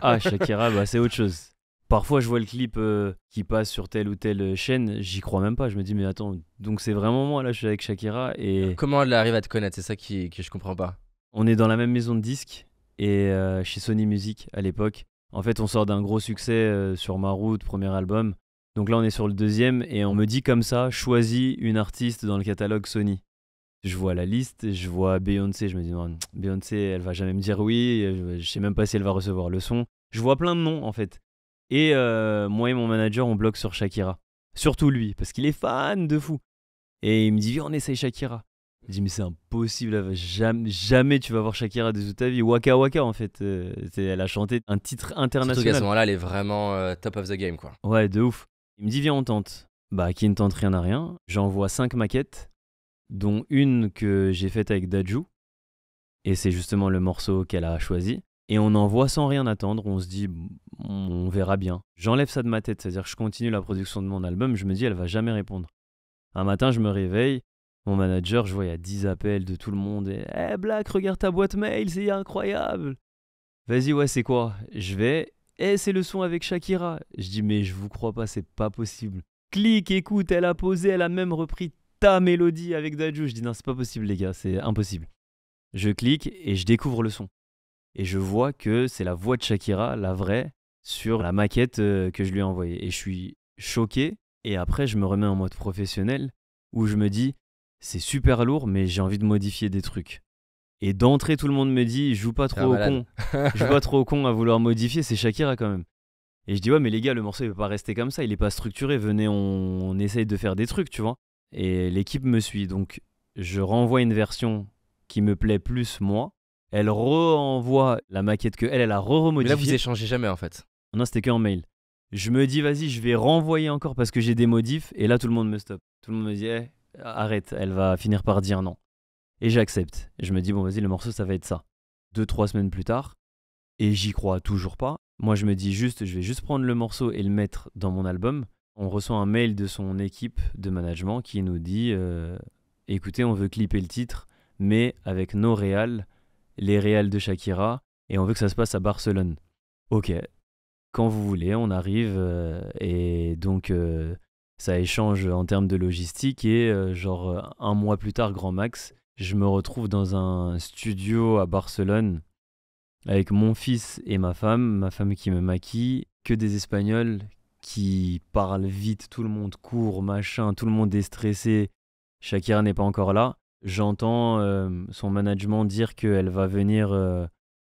ah Shakira, bah c'est autre chose. Parfois, je vois le clip euh, qui passe sur telle ou telle euh, chaîne, j'y crois même pas. Je me dis, mais attends, donc c'est vraiment moi là, je suis avec Shakira. Et... Euh, comment elle arrive à te connaître C'est ça qui, que je comprends pas. On est dans la même maison de disques et chez Sony Music à l'époque. En fait, on sort d'un gros succès sur Ma Route, premier album. Donc là, on est sur le deuxième et on me dit comme ça choisis une artiste dans le catalogue Sony. Je vois la liste, je vois Beyoncé, je me dis, non, Beyoncé, elle va jamais me dire oui, je sais même pas si elle va recevoir le son. Je vois plein de noms en fait. Et euh, moi et mon manager, on bloque sur Shakira. Surtout lui, parce qu'il est fan de fou. Et il me dit, viens, on essaye Shakira. Je dis, mais c'est impossible, jamais, tu vas voir Shakira de toute ta vie. Waka Waka, en fait. Euh, elle a chanté un titre international. Surtout à ce moment-là, elle est vraiment euh, top of the game, quoi. Ouais, de ouf. Il me dit, viens, on tente. Bah, qui ne tente rien à rien. J'envoie cinq maquettes, dont une que j'ai faite avec Daju. Et c'est justement le morceau qu'elle a choisi. Et on en voit sans rien attendre. On se dit, on verra bien. J'enlève ça de ma tête, c'est-à-dire je continue la production de mon album, je me dis elle va jamais répondre. Un matin, je me réveille, mon manager, je vois il y a 10 appels de tout le monde et eh, Black, regarde ta boîte mail, c'est incroyable." Vas-y, ouais, c'est quoi Je vais "Eh, c'est le son avec Shakira." Je dis "Mais je vous crois pas, c'est pas possible." Clique, écoute, elle a posé, elle a même repris ta mélodie avec Daju !» Je dis "Non, c'est pas possible les gars, c'est impossible." Je clique et je découvre le son. Et je vois que c'est la voix de Shakira, la vraie, sur la maquette euh, que je lui ai envoyée. Et je suis choqué. Et après, je me remets en mode professionnel où je me dis, c'est super lourd, mais j'ai envie de modifier des trucs. Et d'entrée, tout le monde me dit, joue pas trop au con. joue pas trop au con à vouloir modifier, c'est Shakira quand même. Et je dis, ouais, mais les gars, le morceau, il peut pas rester comme ça, il est pas structuré, venez, on, essaye de faire des trucs, tu vois. Et l'équipe me suit, donc je renvoie une version qui me plaît plus, moi. Elle renvoie la maquette que elle, elle a re-remodifiée. Là, vous échangez jamais, en fait. Non, c'était qu'un mail. Je me dis, vas-y, je vais renvoyer encore parce que j'ai des modifs. Et là, tout le monde me stoppe. Tout le monde me dit, eh, arrête, elle va finir par dire non. Et j'accepte. Je me dis, bon, vas-y, le morceau, ça va être ça. Deux, trois semaines plus tard, et j'y crois toujours pas. Moi, je me dis juste, je vais juste prendre le morceau et le mettre dans mon album. On reçoit un mail de son équipe de management qui nous dit, euh, écoutez, on veut clipper le titre, mais avec nos réals, les réals de Shakira, et on veut que ça se passe à Barcelone. Ok, quand vous voulez, on arrive. Euh, et donc, euh, ça échange en termes de logistique. Et euh, genre, un mois plus tard, grand max, je me retrouve dans un studio à Barcelone avec mon fils et ma femme, ma femme qui me maquille, que des Espagnols qui parlent vite, tout le monde court, machin, tout le monde est stressé, Shakira n'est pas encore là. J'entends son management dire qu'elle va venir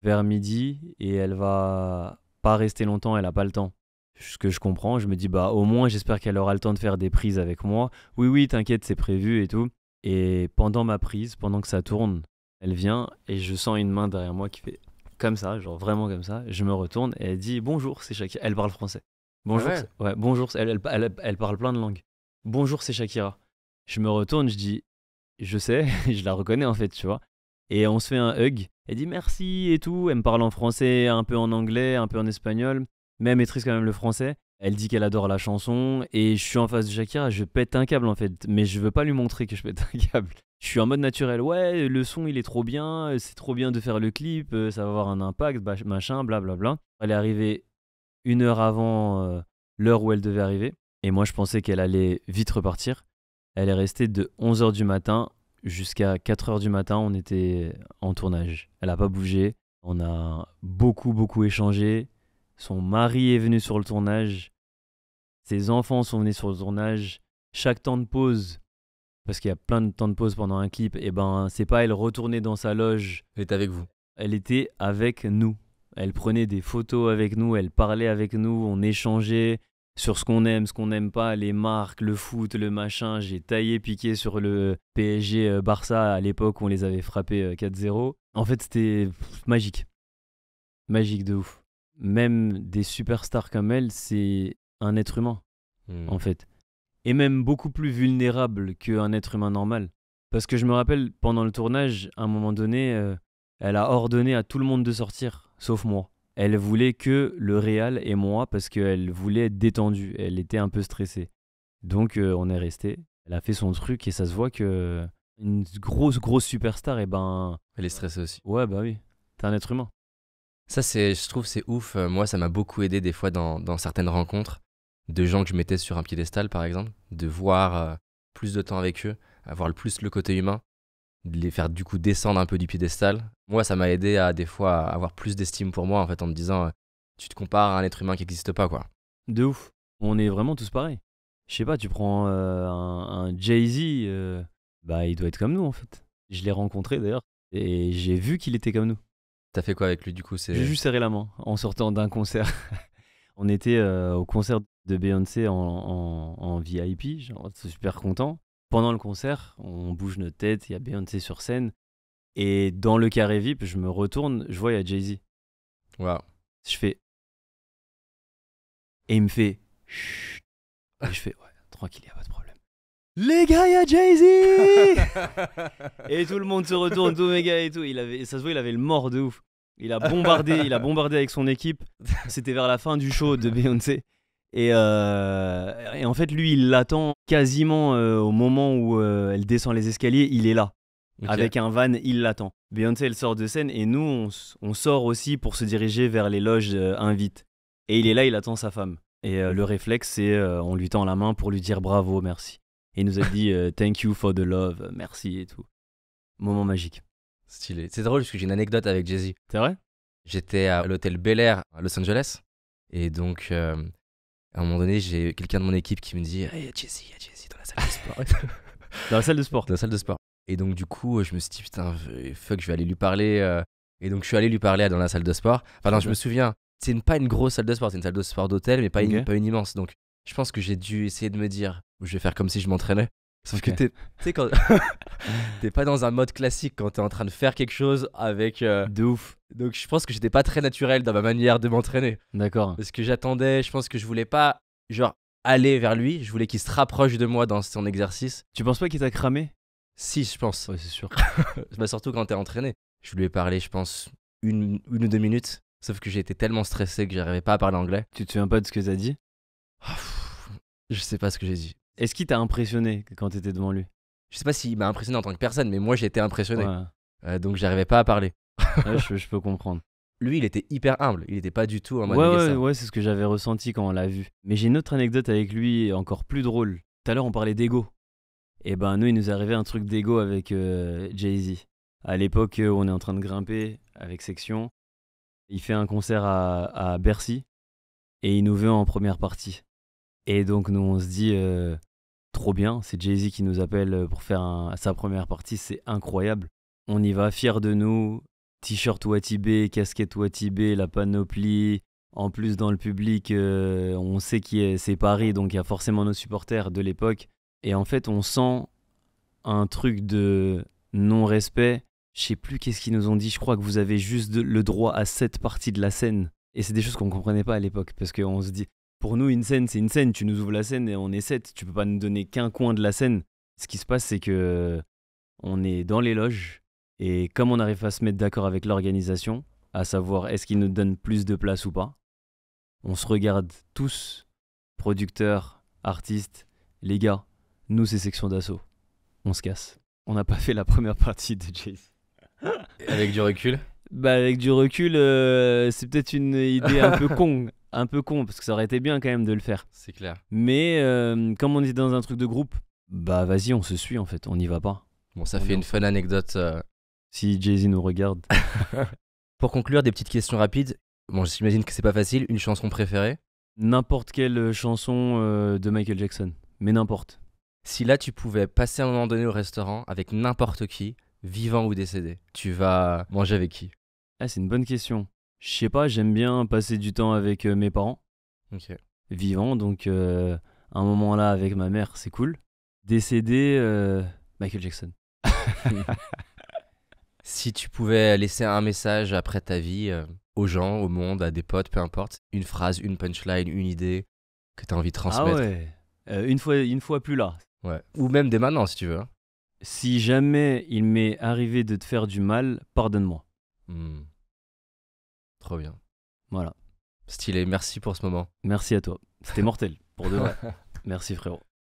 vers midi et elle va pas rester longtemps, elle n'a pas le temps. Ce que je comprends, je me dis, bah au moins j'espère qu'elle aura le temps de faire des prises avec moi. Oui, oui, t'inquiète, c'est prévu et tout. Et pendant ma prise, pendant que ça tourne, elle vient et je sens une main derrière moi qui fait comme ça, genre vraiment comme ça. Je me retourne et elle dit bonjour, c'est Shakira. Elle parle français. Bonjour, ah ouais. bonjour. elle, parle plein de langues. Bonjour, c'est Shakira. Je me retourne, je dis je sais, je la reconnais en fait, tu vois. Et on se fait un hug. Elle dit merci et tout. Elle me parle en français, un peu en anglais, un peu en espagnol. Mais elle maîtrise quand même le français. Elle dit qu'elle adore la chanson. Et je suis en face de Shakira, je pète un câble en fait. Mais je veux pas lui montrer que je pète un câble. Je suis en mode naturel. Ouais, le son il est trop bien. C'est trop bien de faire le clip. Euh, ça va avoir un impact, machin, blablabla. Elle est arrivée une heure avant euh, l'heure où elle devait arriver. Et moi, je pensais qu'elle allait vite repartir. Elle est restée de 11h du matin Jusqu'à 4h du matin, on était en tournage. Elle n'a pas bougé. On a beaucoup, beaucoup échangé. Son mari est venu sur le tournage. Ses enfants sont venus sur le tournage. Chaque temps de pause, parce qu'il y a plein de temps de pause pendant un clip, et eh ben c'est pas elle retournait dans sa loge. Elle était avec vous. Elle était avec nous. Elle prenait des photos avec nous, elle parlait avec nous, on échangeait sur ce qu'on aime, ce qu'on n'aime pas, les marques, le foot, le machin. J'ai taillé, piqué sur le PSG euh, Barça à l'époque où on les avait frappés 4-0. Euh, en fait, c'était magique. Magique de ouf. Même des superstars comme elle, c'est un être humain, hmm. en fait. Et même beaucoup plus vulnérable qu'un être humain normal. Parce que je me rappelle, pendant le tournage, à un moment donné, euh, elle a ordonné à tout le monde de sortir, sauf moi elle voulait que le Real et moi parce qu'elle voulait être détendue, elle était un peu stressée. Donc euh, on est resté. Elle a fait son truc et ça se voit que une grosse grosse superstar et eh ben elle est stressée aussi. Ouais bah oui, t'es un être humain. Ça c'est je trouve c'est ouf, euh, moi ça m'a beaucoup aidé des fois dans, certaines rencontres de gens que je mettais sur un piédestal par exemple, de voir euh, plus de temps avec eux, avoir le plus le côté humain de les faire du coup descendre un peu du piédestal. Moi, ça m'a aidé à des fois avoir plus d'estime pour moi en fait en me disant euh, tu te compares à un être humain qui n'existe pas quoi. De ouf. On est vraiment tous pareils. Je sais pas, tu prends euh, un, Jay-Z, euh, bah il doit être comme nous en fait. Je l'ai rencontré d'ailleurs et j'ai vu qu'il était comme nous. T'as fait quoi avec lui du coup J'ai juste serré la main en sortant d'un concert. on était au concert de Beyoncé en, en, en VIP, genre super content pendant le concert, on bouge notre tête, il y a Beyoncé sur scène. Et dans le carré VIP, je me retourne, je vois, il y a Jay-Z. Wow. Je fais. Et il me fait. Et je fais, ouais, tranquille, il n'y a pas de problème. Les gars, il y a Jay-Z Et tout le monde se retourne, tous mes gars et tout. Il avait, ça se voit, il avait le mort de ouf. Il a bombardé, il a bombardé avec son équipe. C'était vers la fin du show de Beyoncé. Euh, et, en fait, lui, il l'attend quasiment euh, au moment où euh, elle descend les escaliers, il est là. Avec un van, il l'attend. Beyoncé, elle sort de scène et nous, on, sort aussi pour se diriger vers les loges invite. Et il est là, il attend sa femme. Et le réflexe, c'est on lui tend la main pour lui dire bravo, merci. Et il nous a dit thank you for the love, merci et tout. Moment magique. Stylé. C'est drôle parce que j'ai une anecdote avec Jay-Z. C'est vrai J'étais à l'hôtel Bel Air à Los Angeles. Et donc, à un moment donné, j'ai quelqu'un de mon équipe qui me dit hey, «Eh, y a Jesse, Jesse dans la salle de sport. dans la salle de sport. Dans la salle de sport. Et donc, du coup, je me suis dit Putain, fuck, je vais aller lui parler. Euh.» Et donc, je suis allé lui parler dans la salle de sport. Enfin, non, je me souviens, c'est pas une grosse salle de sport, c'est une salle de sport d'hôtel, mais pas, une, pas une immense. Donc, je pense que j'ai dû essayer de me dire Je vais faire comme si je m'entraînais. Sauf que t'es, pas dans un mode classique quand t'es en train de faire quelque chose avec euh, de ouf. Donc je pense que j'étais pas très naturel dans ma manière de m'entraîner. D'accord. Parce que j'attendais, je pense que je voulais pas genre aller vers lui, je voulais qu'il se rapproche de moi dans son exercice. Tu penses pas qu'il t'a cramé Si, je pense. c'est sûr. bah, surtout quand t'es entraîné. Je lui ai parlé, je pense, une, ou deux minutes. Sauf que j'étais tellement stressé que j'arrivais pas à parler anglais. Tu te souviens pas de ce que t'as dit ah, Je sais pas ce que j'ai dit. Est-ce qu'il t'a impressionné quand t'étais devant lui Je sais pas s'il m'a impressionné en tant que personne, mais moi j'ai été impressionné. Euh, donc j'arrivais pas à parler. je, peux comprendre. Lui, il était hyper humble. Il était pas du tout en mode. Ouais, ouais c'est ce que j'avais ressenti quand on l'a vu. Mais j'ai une autre anecdote avec lui, encore plus drôle. Tout à l'heure, on parlait d'ego. Et eh ben, nous, il nous arrivait un truc d'ego avec euh, Jay-Z. À l'époque euh, on est en train de grimper avec Section, il fait un concert à, à Bercy et il nous veut en première partie. Et donc, nous, on se dit, trop bien. C'est Jay-Z qui nous appelle euh, pour faire sa première partie, c'est incroyable. On y va, fier de nous. T-shirt Watibé, casquette Watibé, la panoplie. En plus, dans le public, euh, on sait qui c'est Paris, donc il y a forcément nos supporters de l'époque. Et en fait, on sent un truc de non-respect. Je sais plus qu'est-ce qu'ils nous ont dit. Je crois que vous avez juste le droit à cette partie de la scène. Et c'est des choses qu'on comprenait pas à l'époque parce qu'on se dit, pour nous, une scène, c'est une scène. Tu nous ouvres la scène et on est sept. Tu peux pas nous donner qu'un coin de la scène. Ce qui se passe, c'est que on est dans les loges et comme on arrive à se mettre d'accord avec l'organisation, à savoir est-ce qu'ils nous donnent plus de place ou pas, on se regarde tous, producteurs, artistes, les gars, nous c'est section d'assaut. On se casse. On n'a pas fait la première partie de Jace. Avec du recul bah avec du recul, euh, c'est peut-être une idée un peu con un peu con parce que ça aurait été bien quand même de le faire. C'est clair. Mais euh, comme on est dans un truc de groupe, bah vas-y, on se suit en fait, on n'y va pas. Bon, ça fait une fun anecdote. Euh. Si Jay-Z nous regarde. Pour conclure, des petites questions rapides. Bon, j'imagine que c'est pas facile. Une chanson préférée N'importe quelle euh, chanson de Michael Jackson, mais n'importe. Si là tu pouvais passer un moment donné au restaurant avec n'importe qui, vivant ou décédé, tu vas manger avec qui Ah, c'est une bonne question. Je sais pas, j'aime bien passer du temps avec euh, mes parents vivant, donc euh, un moment là avec ma mère, c'est cool. Décédé, euh, Michael Jackson. Si tu pouvais laisser un message après ta vie aux gens, au monde, à des potes, peu importe, une phrase, une punchline, une idée que tu as envie de Ah ouais, une, fois, une fois plus là. Ouais. Ou même dès maintenant si tu veux. Hein. Si jamais il m'est arrivé de te faire du mal, pardonne-moi. Hmm. Trop bien. Voilà. Stylé, merci pour ce moment. Merci à toi. C'était mortel, pour de merci frérot.